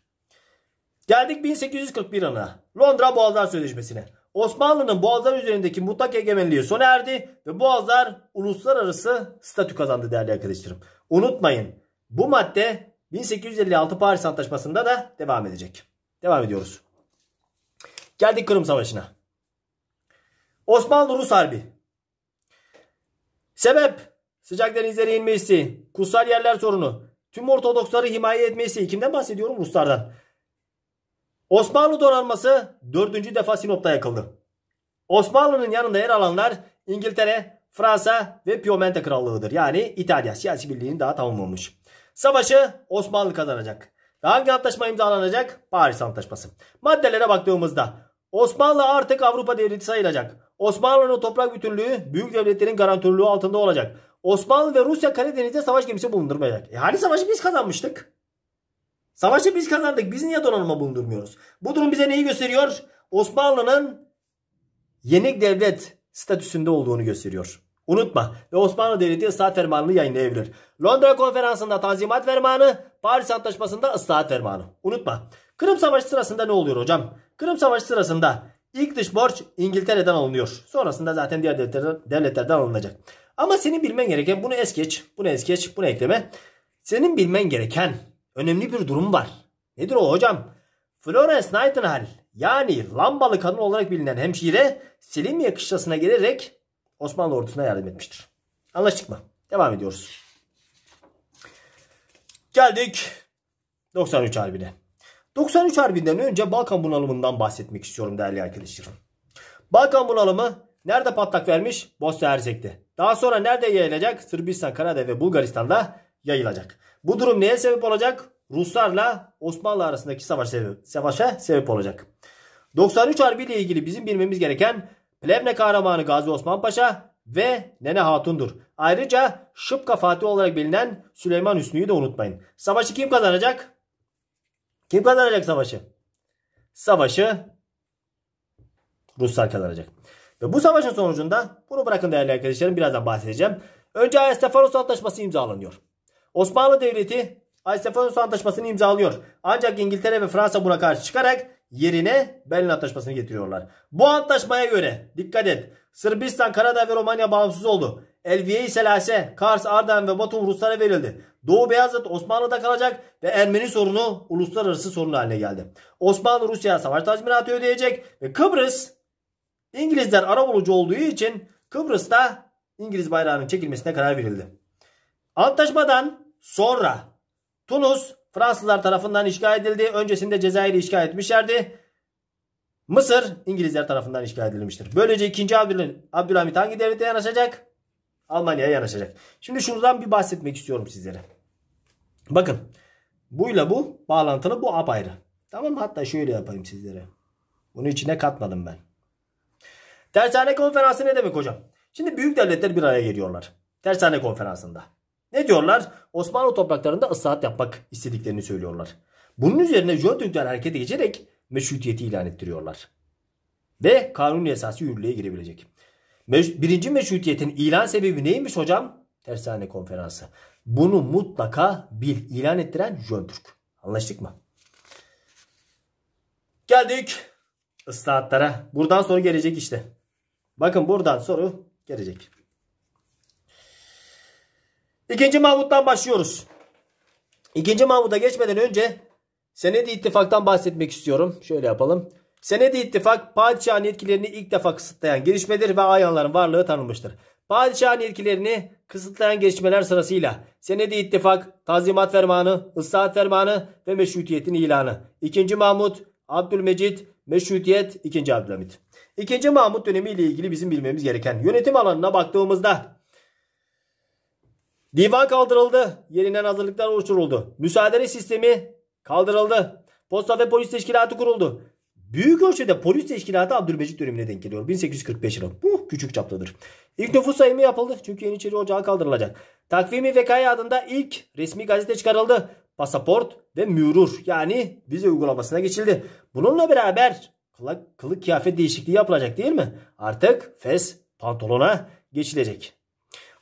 Geldik 1841 yılına. Londra Boğazlar Sözleşmesi'ne. Osmanlı'nın Boğazlar üzerindeki mutlak egemenliği sona erdi ve Boğazlar uluslararası statü kazandı değerli arkadaşlarım. Unutmayın bu madde 1856 Paris Antlaşması'nda da devam edecek. Devam ediyoruz. Geldik Kırım Savaşı'na. Osmanlı-Rus Harbi. Sebep sıcak denizlere inmesi, kutsal yerler sorunu, tüm Ortodoksları himaye etmesi. Kimden bahsediyorum? Ruslardan. Osmanlı donanması dördüncü defa Sinop'ta yakıldı. Osmanlı'nın yanında yer alanlar İngiltere, Fransa ve Piemonte Krallığı'dır. Yani İtalya siyasi birliğini daha tamamlamış. Savaşı Osmanlı kazanacak. Daha hangi antlaşma imzalanacak? Paris Antlaşması. Maddelere baktığımızda Osmanlı artık Avrupa devleti sayılacak. Osmanlı'nın toprak bütünlüğü büyük devletlerin garantörlüğü altında olacak. Osmanlı ve Rusya Karadeniz'de savaş gemisi bulundurmayacak. E hani savaşı biz kazanmıştık? Savaşı biz kazandık. Biz niye donanma bulundurmuyoruz? Bu durum bize neyi gösteriyor? Osmanlı'nın yenik devlet statüsünde olduğunu gösteriyor. Unutma ve Osmanlı Devleti ıslahat fermanını yayınlayabilir. Londra konferansında tanzimat fermanı, Paris Antlaşması'nda ıslahat fermanı. Unutma. Kırım Savaşı sırasında ne oluyor hocam? Kırım Savaşı sırasında İlk dış borç İngiltere'den alınıyor. Sonrasında zaten diğer devletlerden, devletlerden alınacak. Ama senin bilmen gereken bunu es geç, bunu es geç, bunu ekleme. Senin bilmen gereken önemli bir durum var. Nedir o hocam? Florence Nightingale yani lambalı kadın olarak bilinen hemşire Selim kışlasına gelerek Osmanlı ordusuna yardım etmiştir. Anlaştık mı? Devam ediyoruz. Geldik 93 Harbi'ne. 93 Harbi'nden önce Balkan bunalımından bahsetmek istiyorum değerli arkadaşlarım. Balkan bunalımı nerede patlak vermiş? Bosna Hersek'te. Daha sonra nerede yayılacak? Sırbistan, Kanada ve Bulgaristan'da yayılacak. Bu durum neye sebep olacak? Ruslarla Osmanlı arasındaki savaş sebep, savaşa sebep olacak. 93 Harbi ile ilgili bizim bilmemiz gereken Plevne kahramanı Gazi Osman Paşa ve Nene Hatun'dur. Ayrıca Şıpka Fatih olarak bilinen Süleyman Hüsnü'yü de unutmayın. Savaşı kim kazanacak? Kim kazanacak savaşı? Savaşı Ruslar kazanacak. Ve bu savaşın sonucunda bunu bırakın değerli arkadaşlarım birazdan bahsedeceğim. Önce Ayaslefaros Antlaşması imzalanıyor. Osmanlı Devleti Ayaslefaros Antlaşması'nı imzalıyor. Ancak İngiltere ve Fransa buna karşı çıkarak yerine Berlin Antlaşması'nı getiriyorlar. Bu antlaşmaya göre dikkat et Sırbistan, Karadağ ve Romanya bağımsız oldu. Elviye-i Selase, Kars, Ardahan ve Batum Ruslara verildi. Doğu Beyazıt Osmanlı'da kalacak ve Ermeni sorunu uluslararası sorun haline geldi. Osmanlı Rusya savaş tazminatı ödeyecek ve Kıbrıs İngilizler ara bulucu olduğu için Kıbrıs'ta İngiliz bayrağının çekilmesine karar verildi. Antlaşmadan sonra Tunus Fransızlar tarafından işgal edildi. Öncesinde Cezayir'i işgal etmişlerdi. Mısır İngilizler tarafından işgal edilmiştir. Böylece 2. Abdülhamit hangi devlete yanaşacak? Almanya'ya yanaşacak. Şimdi şundan bir bahsetmek istiyorum sizlere. Bakın. Buyla bu bağlantılı bu apayrı. Tamam mı? Hatta şöyle yapayım sizlere. Bunu içine katmadım ben. Dershane konferansı ne demek hocam? Şimdi büyük devletler bir araya geliyorlar. Dershane konferansında. Ne diyorlar? Osmanlı topraklarında ıslahat yapmak istediklerini söylüyorlar. Bunun üzerine Jöntünkler harekete geçerek meşrutiyeti ilan ettiriyorlar. Ve kanuni esası yürürlüğe girebilecek. Birinci meşrutiyetin ilan sebebi neymiş hocam? Tersane konferansı. Bunu mutlaka bil. İlan ettiren Jön Türk. Anlaştık mı? Geldik ıslahatlara. Buradan soru gelecek işte. Bakın buradan soru gelecek. İkinci Mahmut'tan başlıyoruz. İkinci Mahmut'a geçmeden önce senedi ittifaktan bahsetmek istiyorum. Şöyle yapalım. Senedi ittifak padişahın yetkilerini ilk defa kısıtlayan gelişmedir ve ayanların varlığı tanınmıştır. Padişahın yetkilerini kısıtlayan gelişmeler sırasıyla Senedi ittifak, Tazimat Fermanı, Islahat Fermanı ve Meşrutiyet'in ilanı. 2. Mahmut, Abdülmecid, Meşrutiyet, 2. Abdülhamit. 2. Mahmut dönemi ile ilgili bizim bilmemiz gereken yönetim alanına baktığımızda Divan kaldırıldı. Yerinden hazırlıklar oluşturuldu. müsaade sistemi kaldırıldı. Posta ve polis teşkilatı kuruldu. Büyük ölçüde polis teşkilatı Abdülmecit dönemine denk geliyor. 1845 yılı. Bu küçük çaplıdır. İlk nüfus sayımı yapıldı. Çünkü Yeniçeri Ocağı kaldırılacak. Takvimi Vekaya adında ilk resmi gazete çıkarıldı. Pasaport ve mürür yani vize uygulamasına geçildi. Bununla beraber kılık, kılık kıyafet değişikliği yapılacak değil mi? Artık fes pantolona geçilecek.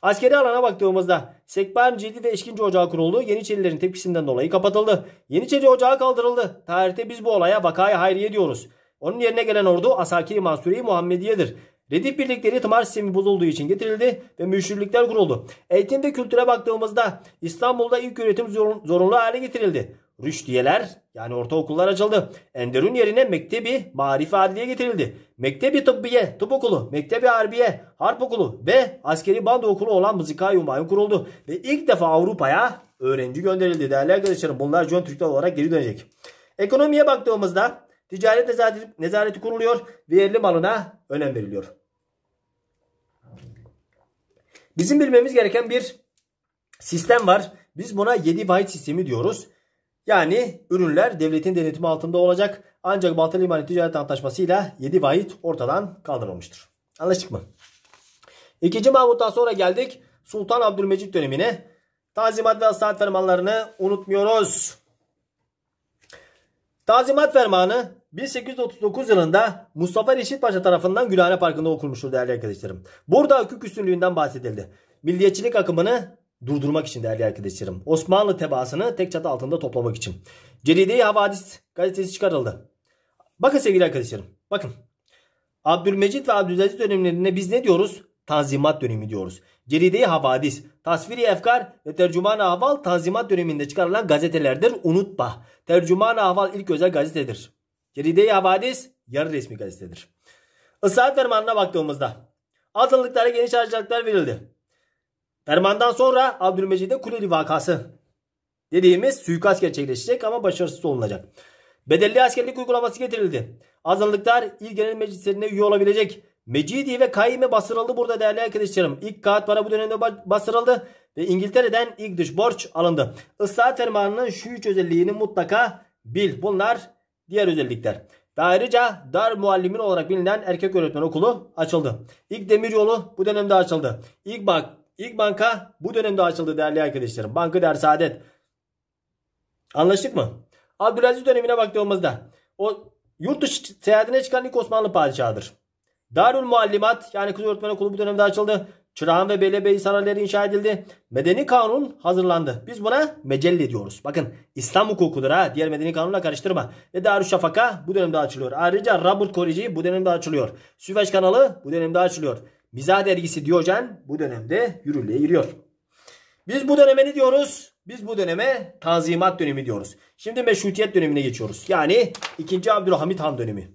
Askeri alana baktığımızda Sekban Cildi ve eşkinci Ocağı kuruldu. Yeniçerilerin tepkisinden dolayı kapatıldı. Yeniçeri Ocağı kaldırıldı. Tarihte biz bu olaya vakayı hayriye diyoruz. Onun yerine gelen ordu Asakiri Mansuri Muhammediye'dir. Redif birlikleri tımar sistemi bozulduğu için getirildi ve müşirlikler kuruldu. Eğitim ve kültüre baktığımızda İstanbul'da ilk üretim zorunlu hale getirildi. Rüştiyeler yani ortaokullar açıldı. Enderun yerine Mektebi marif Adliye getirildi. Mektebi Tıbbiye, Tıp Okulu, Mektebi Harbiye, Harp Okulu ve Askeri Bando Okulu olan Mızıkay Umayun kuruldu. Ve ilk defa Avrupa'ya öğrenci gönderildi. Değerli arkadaşlarım bunlar John Türkler olarak geri dönecek. Ekonomiye baktığımızda ticaret nezareti, nezareti kuruluyor ve yerli malına önem veriliyor. Bizim bilmemiz gereken bir sistem var. Biz buna 7 vahit sistemi diyoruz. Yani ürünler devletin denetimi altında olacak. Ancak baltalı limanı ticaret antlaşmasıyla 7 vahit ortadan kaldırılmıştır. Anlaştık mı? İkinci Mahmut'tan sonra geldik Sultan Abdülmecit dönemine. Tazimat ve saat fermanlarını unutmuyoruz. Tazimat fermanı 1839 yılında Mustafa Reşit Paşa tarafından Gülhane Parkı'nda okulmuştur değerli arkadaşlarım. Burada hukuk üstünlüğünden bahsedildi. Milliyetçilik akımını durdurmak için değerli arkadaşlarım. Osmanlı tebaasını tek çatı altında toplamak için. Ceride-i Havadis gazetesi çıkarıldı. Bakın sevgili arkadaşlarım. Bakın. Abdülmecit ve Abdülaziz dönemlerinde biz ne diyoruz? Tanzimat dönemi diyoruz. Ceride-i Havadis, Tasviri Efkar ve Tercüman-ı Ahval Tanzimat döneminde çıkarılan gazetelerdir. Unutma. Tercüman-ı Ahval ilk özel gazetedir. Ceride-i Havadis yarı resmi gazetedir. Isaat fermanına baktığımızda azınlıklara geniş harcılıklar verildi. Fermandan sonra Abdülmecid'e Kuleli vakası dediğimiz suikast gerçekleşecek ama başarısız olunacak. Bedelli askerlik uygulaması getirildi. Azınlıklar il genel meclislerine üye olabilecek. Mecidi ve Kaime bastırıldı burada değerli arkadaşlarım. İlk kağıt para bu dönemde bastırıldı ve İngiltere'den ilk dış borç alındı. Islahat fermanının şu üç özelliğini mutlaka bil. Bunlar diğer özellikler. Ve ayrıca dar muallimin olarak bilinen erkek öğretmen okulu açıldı. İlk demir yolu bu dönemde açıldı. İlk bak İlk banka bu dönemde açıldı değerli arkadaşlarım. Banka der Saadet. Anlaştık mı? Abdülaziz dönemine baktığımızda o yurt dışı seyahatine çıkan ilk Osmanlı padişahıdır. Darül Muallimat yani Kız Öğretmen Okulu bu dönemde açıldı. Çırağan ve Beylebeyi sarayları inşa edildi. Medeni kanun hazırlandı. Biz buna Mecelle diyoruz. Bakın İslam hukukudur ha. Diğer medeni kanunla karıştırma. Ve Darüşşafaka bu dönemde açılıyor. Ayrıca Rabut Koreci bu dönemde açılıyor. Süveyş kanalı bu dönemde açılıyor. Miza dergisi Diyojen bu dönemde yürürlüğe giriyor. Biz bu döneme ne diyoruz? Biz bu döneme Tanzimat dönemi diyoruz. Şimdi Meşrutiyet dönemine geçiyoruz. Yani 2. Abdülhamit Han dönemi.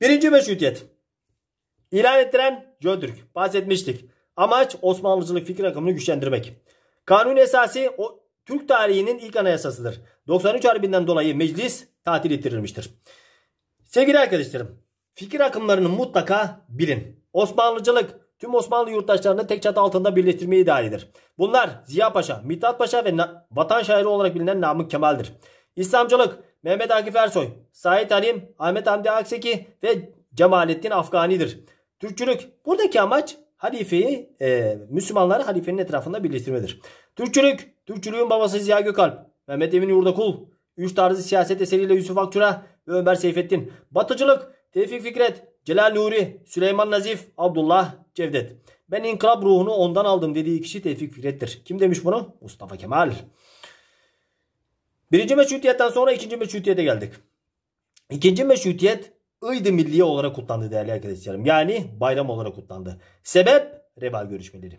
Birinci Meşrutiyet. İlan ettiren Cödürk. Bahsetmiştik. Amaç Osmanlıcılık fikir akımını güçlendirmek. Kanun esası o Türk tarihinin ilk anayasasıdır. 93 Harbi'nden dolayı meclis tatil ettirilmiştir. Sevgili arkadaşlarım Fikir akımlarını mutlaka bilin. Osmanlıcılık tüm Osmanlı yurttaşlarını tek çatı altında birleştirmeye idealidir. Bunlar Ziya Paşa, Mithat Paşa ve vatan şairi olarak bilinen Namık Kemal'dir. İslamcılık Mehmet Akif Ersoy, Said Halim, Ahmet Hamdi Akseki ve Cemalettin Afgani'dir. Türkçülük buradaki amaç halifeyi e, Müslümanları halifenin etrafında birleştirmedir. Türkçülük, Türkçülüğün babası Ziya Gökalp, Mehmet Emin Yurdakul, Üç tarzı siyaset eseriyle Yusuf Akçura ve Ömer Seyfettin. Batıcılık Tevfik Fikret, Celal Nuri, Süleyman Nazif, Abdullah Cevdet. Ben inkılap ruhunu ondan aldım dediği kişi Tevfik Fikret'tir. Kim demiş bunu? Mustafa Kemal. Birinci meşrutiyetten sonra ikinci meşrutiyete geldik. İkinci meşrutiyet Iydı Milliye olarak kutlandı değerli arkadaşlarım. Yani bayram olarak kutlandı. Sebep Reva görüşmeleri.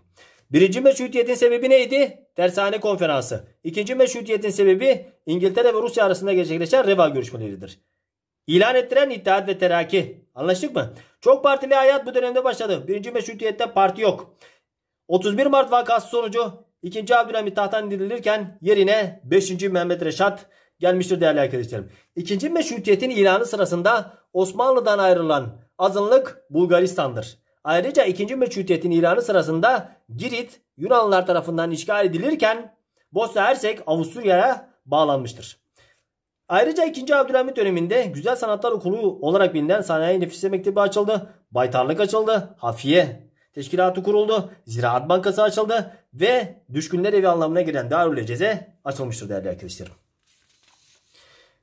Birinci meşrutiyetin sebebi neydi? Dershane konferansı. İkinci meşrutiyetin sebebi İngiltere ve Rusya arasında gerçekleşen Reva görüşmeleridir. İlan ettiren İttihat ve Terakki, Anlaştık mı? Çok partili hayat bu dönemde başladı. Birinci meşrutiyette parti yok. 31 Mart vakası sonucu 2. Abdülhamit tahttan indirilirken yerine 5. Mehmet Reşat gelmiştir değerli arkadaşlarım. 2. Meşrutiyetin ilanı sırasında Osmanlı'dan ayrılan azınlık Bulgaristan'dır. Ayrıca 2. Meşrutiyetin ilanı sırasında Girit Yunanlılar tarafından işgal edilirken Bosna Hersek Avusturya'ya bağlanmıştır. Ayrıca 2. Abdülhamit döneminde Güzel Sanatlar Okulu olarak bilinen Sanayi Nefise Mektebi açıldı, Baytarlık açıldı, Hafiye Teşkilatı kuruldu, Ziraat Bankası açıldı ve Düşkünler Evi anlamına giren Darül Ceze açılmıştır değerli arkadaşlarım.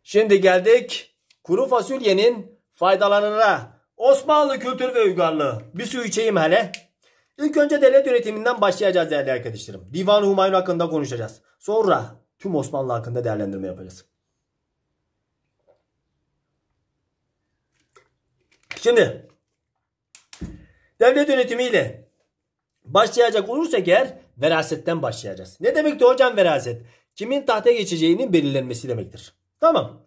Şimdi geldik kuru fasulyenin faydalanına. Osmanlı kültür ve uygarlığı. Bir su içeyim hele. İlk önce devlet yönetiminden başlayacağız değerli arkadaşlarım. Divan Humayun hakkında konuşacağız. Sonra tüm Osmanlı hakkında değerlendirme yapacağız. Şimdi devlet yönetimiyle başlayacak olursak eğer verasetten başlayacağız. Ne demekti hocam veraset? Kimin tahta geçeceğinin belirlenmesi demektir. Tamam.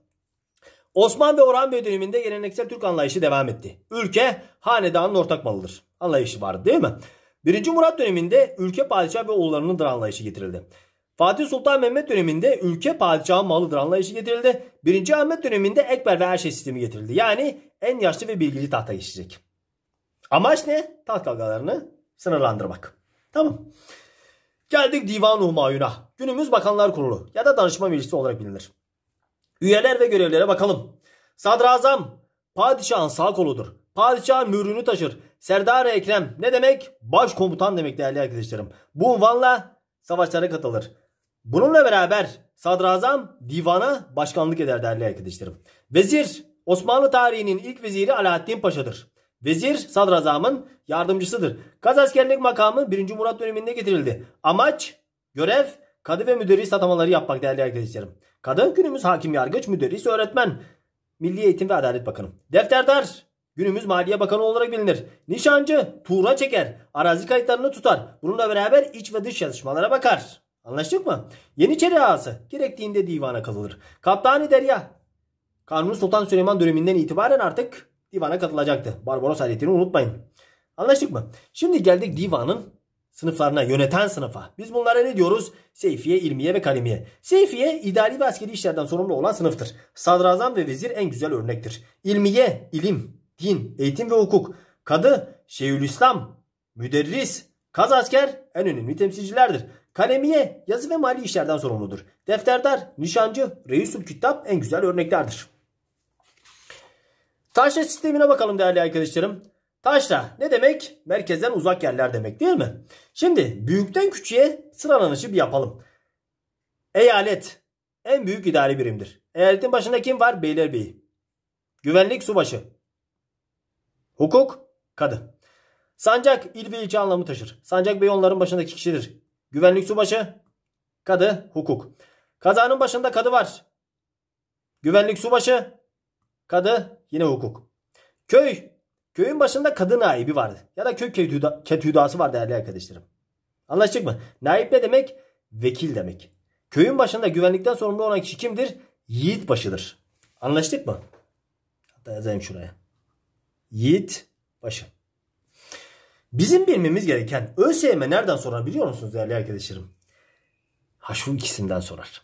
Osman ve Orhan Bey döneminde geleneksel Türk anlayışı devam etti. Ülke hanedanın ortak malıdır. Anlayışı vardı değil mi? 1. Murat döneminde ülke padişah ve oğullarınındır anlayışı getirildi. Fatih Sultan Mehmet döneminde ülke padişahın malıdır anlayışı getirildi. 1. Ahmet döneminde Ekber ve Erşe sistemi getirildi. Yani en yaşlı ve bilgili tahta geçecek. Amaç ne? Taht kavgalarını sınırlandırmak. Tamam. Geldik Divan-ı Humayun'a. Günümüz Bakanlar Kurulu ya da Danışma Meclisi olarak bilinir. Üyeler ve görevlere bakalım. Sadrazam padişahın sağ koludur. Padişah mührünü taşır. Serdar Ekrem ne demek? Başkomutan demek değerli arkadaşlarım. Bu unvanla savaşlara katılır. Bununla beraber sadrazam divana başkanlık eder değerli arkadaşlarım. Vezir Osmanlı tarihinin ilk veziri Alaaddin Paşa'dır. Vezir sadrazamın yardımcısıdır. Kaz askerlik makamı 1. Murat döneminde getirildi. Amaç, görev, kadı ve müderris atamaları yapmak değerli arkadaşlarım. Kadın günümüz hakim yargıç, müderris öğretmen, Milli Eğitim ve Adalet Bakanı. Defterdar, günümüz Maliye Bakanı olarak bilinir. Nişancı, tuğra çeker, arazi kayıtlarını tutar. Bununla beraber iç ve dış yazışmalara bakar. Anlaştık mı? Yeniçeri ağası gerektiğinde divana kalılır. Kaptani Derya Kanuni Sultan Süleyman döneminden itibaren artık divana katılacaktı. Barbaros adetini unutmayın. Anlaştık mı? Şimdi geldik divanın sınıflarına, yöneten sınıfa. Biz bunlara ne diyoruz? Seyfiye, ilmiye ve kalemiye. Seyfiye idari ve askeri işlerden sorumlu olan sınıftır. Sadrazam ve vezir en güzel örnektir. İlmiye, ilim, din, eğitim ve hukuk. Kadı, Şeyhülislam, müderris, kaz asker en önemli temsilcilerdir. Kalemiye yazı ve mali işlerden sorumludur. Defterdar, nişancı, reisül kitap en güzel örneklerdir. Taşra sistemine bakalım değerli arkadaşlarım. Taşra ne demek? Merkezden uzak yerler demek değil mi? Şimdi büyükten küçüğe sıralanışı bir yapalım. Eyalet en büyük idari birimdir. Eyaletin başında kim var? Beylerbeyi. Güvenlik subaşı. Hukuk kadı. Sancak il ve ilçe anlamı taşır. Sancak bey onların başındaki kişidir. Güvenlik subaşı, kadı, hukuk. Kazanın başında kadı var. Güvenlik subaşı, kadı, yine hukuk. Köy, köyün başında kadı naibi vardı. Ya da köy ketüda, ketüdası var değerli arkadaşlarım. Anlaştık mı? Naip ne demek? Vekil demek. Köyün başında güvenlikten sorumlu olan kişi kimdir? Yiğit başıdır. Anlaştık mı? Hatta yazayım şuraya. Yiğit başı. Bizim bilmemiz gereken ÖSYM nereden sorar biliyor musunuz değerli arkadaşlarım? Ha şu ikisinden sorar.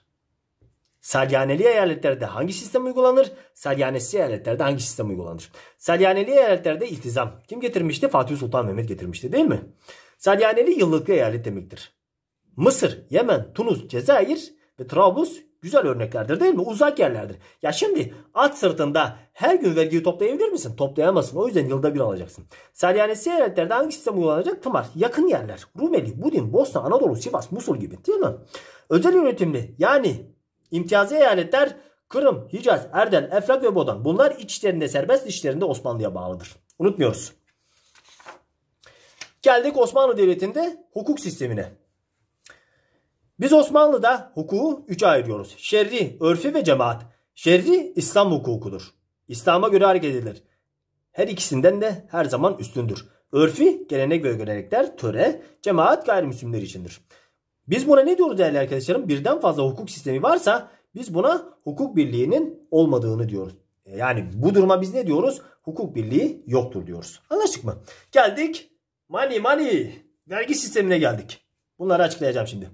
Salyaneli eyaletlerde hangi sistem uygulanır? Salyanesiz eyaletlerde hangi sistem uygulanır? Salyaneli eyaletlerde iltizam. Kim getirmişti? Fatih Sultan Mehmet getirmişti değil mi? Salyaneli yıllık eyalet demektir. Mısır, Yemen, Tunus, Cezayir ve Trablus Güzel örneklerdir değil mi? Uzak yerlerdir. Ya şimdi at sırtında her gün vergiyi toplayabilir misin? Toplayamazsın. O yüzden yılda bir alacaksın. Salyanesi eyaletlerde hangi sistem uygulanacak? Tımar. Yakın yerler. Rumeli, Budin, Bosna, Anadolu, Sivas, Musul gibi değil mi? Özel üretimli yani imtiyazlı eyaletler Kırım, Hicaz, Erden, Eflak ve Bodan. Bunlar içlerinde serbest içlerinde Osmanlı'ya bağlıdır. Unutmuyoruz. Geldik Osmanlı Devleti'nde hukuk sistemine. Biz Osmanlı'da hukuku üçe ayırıyoruz. Şerri, örfi ve cemaat. Şerri İslam hukukudur. İslam'a göre hareket edilir. Her ikisinden de her zaman üstündür. Örfi, gelenek ve görenekler, töre, cemaat gayrimüslimler içindir. Biz buna ne diyoruz değerli arkadaşlarım? Birden fazla hukuk sistemi varsa biz buna hukuk birliğinin olmadığını diyoruz. E, yani bu duruma biz ne diyoruz? Hukuk birliği yoktur diyoruz. Anlaştık mı? Geldik money money vergi sistemine geldik. Bunları açıklayacağım şimdi.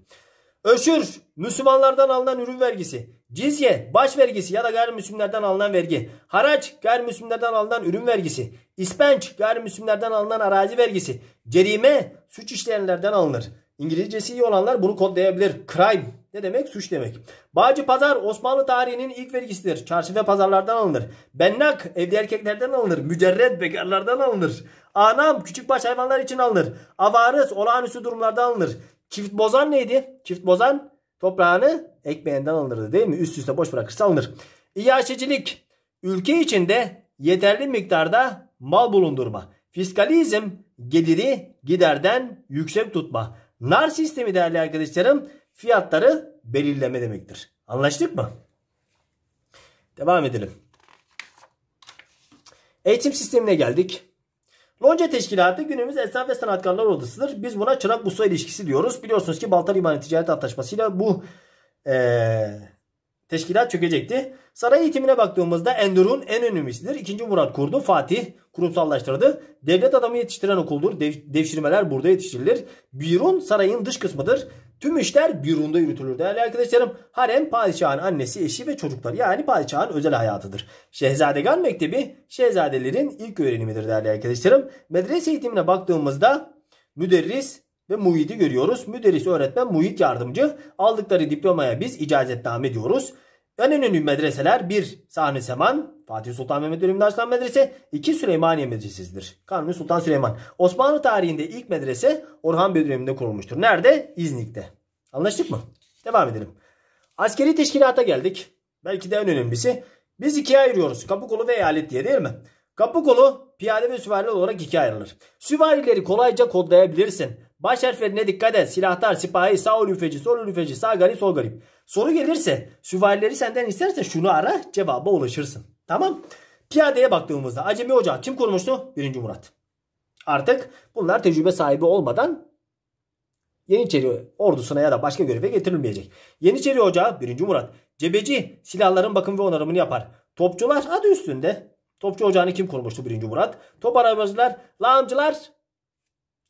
Öşür Müslümanlardan alınan ürün vergisi. Cizye baş vergisi ya da gayrimüslimlerden alınan vergi. Haraç gayrimüslimlerden alınan ürün vergisi. İspenç gayrimüslimlerden alınan arazi vergisi. Cerime suç işleyenlerden alınır. İngilizcesi iyi olanlar bunu kodlayabilir. Crime ne demek? Suç demek. Bağcı pazar Osmanlı tarihinin ilk vergisidir. Çarşı ve pazarlardan alınır. Bennak evli erkeklerden alınır. Mücerred bekarlardan alınır. Anam küçük baş hayvanlar için alınır. Avarız olağanüstü durumlarda alınır. Çift bozan neydi? Çift bozan toprağını ekmeğinden alınırdı değil mi? Üst üste boş bırakırsa alınır. İyaşecilik ülke içinde yeterli miktarda mal bulundurma. Fiskalizm geliri giderden yüksek tutma. Nar sistemi değerli arkadaşlarım fiyatları belirleme demektir. Anlaştık mı? Devam edelim. Eğitim sistemine geldik. Lonca teşkilatı günümüz Esnaf ve Sanatkarlar Odası'dır. Biz buna çırak busla ilişkisi diyoruz. Biliyorsunuz ki Baltar İmani Ticaret Antlaşması'yla bu ee, teşkilat çökecekti. Saray eğitimine baktığımızda Endur'un en önemlisidir. İkinci Murat kurdu. Fatih kurumsallaştırdı. Devlet adamı yetiştiren okuldur. Dev, devşirmeler burada yetiştirilir. Birun sarayın dış kısmıdır. Tüm işler Birun'da yürütülür değerli arkadaşlarım. Harem padişahın annesi, eşi ve çocukları yani padişahın özel hayatıdır. Şehzadegan Mektebi şehzadelerin ilk öğrenimidir değerli arkadaşlarım. Medrese eğitimine baktığımızda müderris ve muhidi görüyoruz. Müderris öğretmen, muhit yardımcı. Aldıkları diplomaya biz icazetname diyoruz. En önemli medreseler 1. Sami Seman, Fatih Sultan Mehmet döneminde açılan medrese, 2. Süleymaniye medresesidir. Kanuni Sultan Süleyman. Osmanlı tarihinde ilk medrese Orhan Bey döneminde kurulmuştur. Nerede? İznik'te. Anlaştık mı? Devam edelim. Askeri teşkilata geldik. Belki de en önemlisi. Biz ikiye ayırıyoruz. Kapıkolu ve eyalet diye değil mi? Kapıkolu piyade ve süvariler olarak ikiye ayrılır. Süvarileri kolayca kodlayabilirsin. Baş harflerine dikkat et. Silahtar, sipahi, sağ ol üfeci, sol ol üfeci, sağ garip, sol garip. Soru gelirse süvarileri senden isterse şunu ara cevaba ulaşırsın. Tamam. Piyadeye baktığımızda Acemi Ocağı kim kurmuştu? 1. Murat. Artık bunlar tecrübe sahibi olmadan Yeniçeri ordusuna ya da başka göreve getirilmeyecek. Yeniçeri Ocağı 1. Murat. Cebeci silahların bakım ve onarımını yapar. Topçular adı üstünde. Topçu ocağını kim kurmuştu 1. Murat? Top arabacılar, lağımcılar,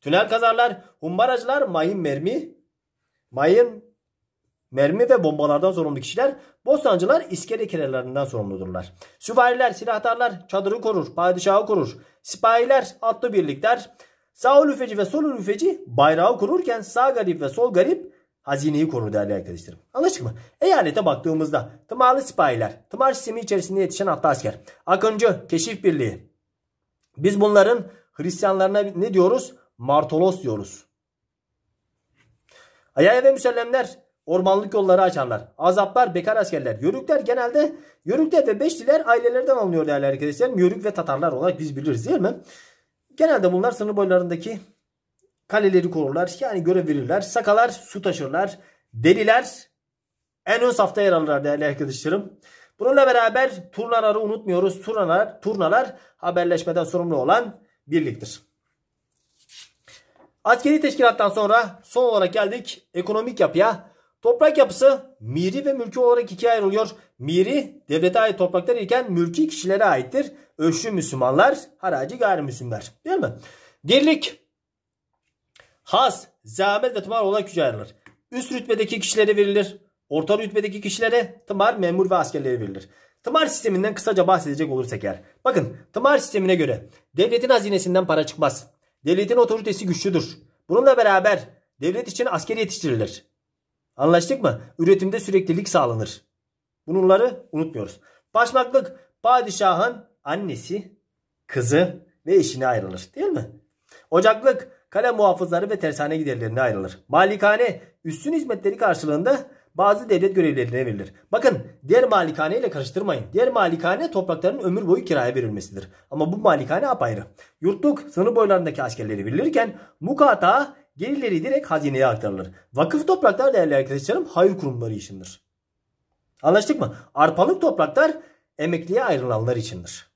tünel kazarlar, humbaracılar, mayın mermi, mayın Mermi ve bombalardan sorumlu kişiler Bostancılar iskele kirelerinden sorumludurlar. Süvariler, silahdarlar çadırı korur, padişahı korur. Sipahiler, atlı birlikler sağ lüfeci ve sol lüfeci bayrağı korurken sağ garip ve sol garip hazineyi korur değerli arkadaşlarım. Anlaştık mı? Eyalete baktığımızda tımarlı sipahiler, tımar sistemi içerisinde yetişen atlı asker, Akıncı, Keşif Birliği. Biz bunların Hristiyanlarına ne diyoruz? Martolos diyoruz. Ayaya ve Müsellemler ormanlık yolları açarlar. Azaplar bekar askerler. Yörükler genelde Yörükler ve Beşliler ailelerden alınıyor değerli arkadaşlarım. Yörük ve Tatarlar olarak biz biliriz değil mi? Genelde bunlar sınır boylarındaki kaleleri korurlar. Yani görev verirler. Sakalar su taşırlar. Deliler en ön safta yer alırlar değerli arkadaşlarım. Bununla beraber turnaları unutmuyoruz. Turnalar, turnalar haberleşmeden sorumlu olan birliktir. Askeri teşkilattan sonra son olarak geldik ekonomik yapıya. Toprak yapısı miri ve mülki olarak ikiye ayrılıyor. Miri devlete ait topraklar iken mülki kişilere aittir. Ölçü Müslümanlar, haracı gayrimüslimler. Değil mi? Dirlik, has, zahmet ve tımar olarak üçe ayrılır. Üst rütbedeki kişilere verilir. Orta rütbedeki kişilere tımar, memur ve askerlere verilir. Tımar sisteminden kısaca bahsedecek olursak eğer. Bakın tımar sistemine göre devletin hazinesinden para çıkmaz. Devletin otoritesi güçlüdür. Bununla beraber devlet için asker yetiştirilir. Anlaştık mı? Üretimde süreklilik sağlanır. Bunları unutmuyoruz. Başmaklık padişahın annesi, kızı ve eşine ayrılır. Değil mi? Ocaklık kale muhafızları ve tersane giderlerine ayrılır. Malikane üstün hizmetleri karşılığında bazı devlet görevlerine verilir. Bakın diğer malikane ile karıştırmayın. Diğer malikane toprakların ömür boyu kiraya verilmesidir. Ama bu malikane apayrı. Yurtluk sınır boylarındaki askerleri verilirken mukata Gelirleri direkt hazineye aktarılır. Vakıf topraklar değerli arkadaşlarım hayır kurumları içindir. Anlaştık mı? Arpalık topraklar emekliye ayrılanlar içindir.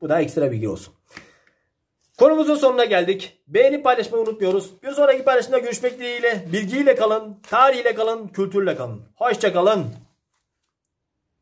Bu da ekstra bilgi olsun. Konumuzun sonuna geldik. Beğenip paylaşmayı unutmuyoruz. Bir sonraki paylaşımda görüşmek dileğiyle. Bilgiyle kalın, tarihiyle kalın, kültürle kalın. Hoşça kalın.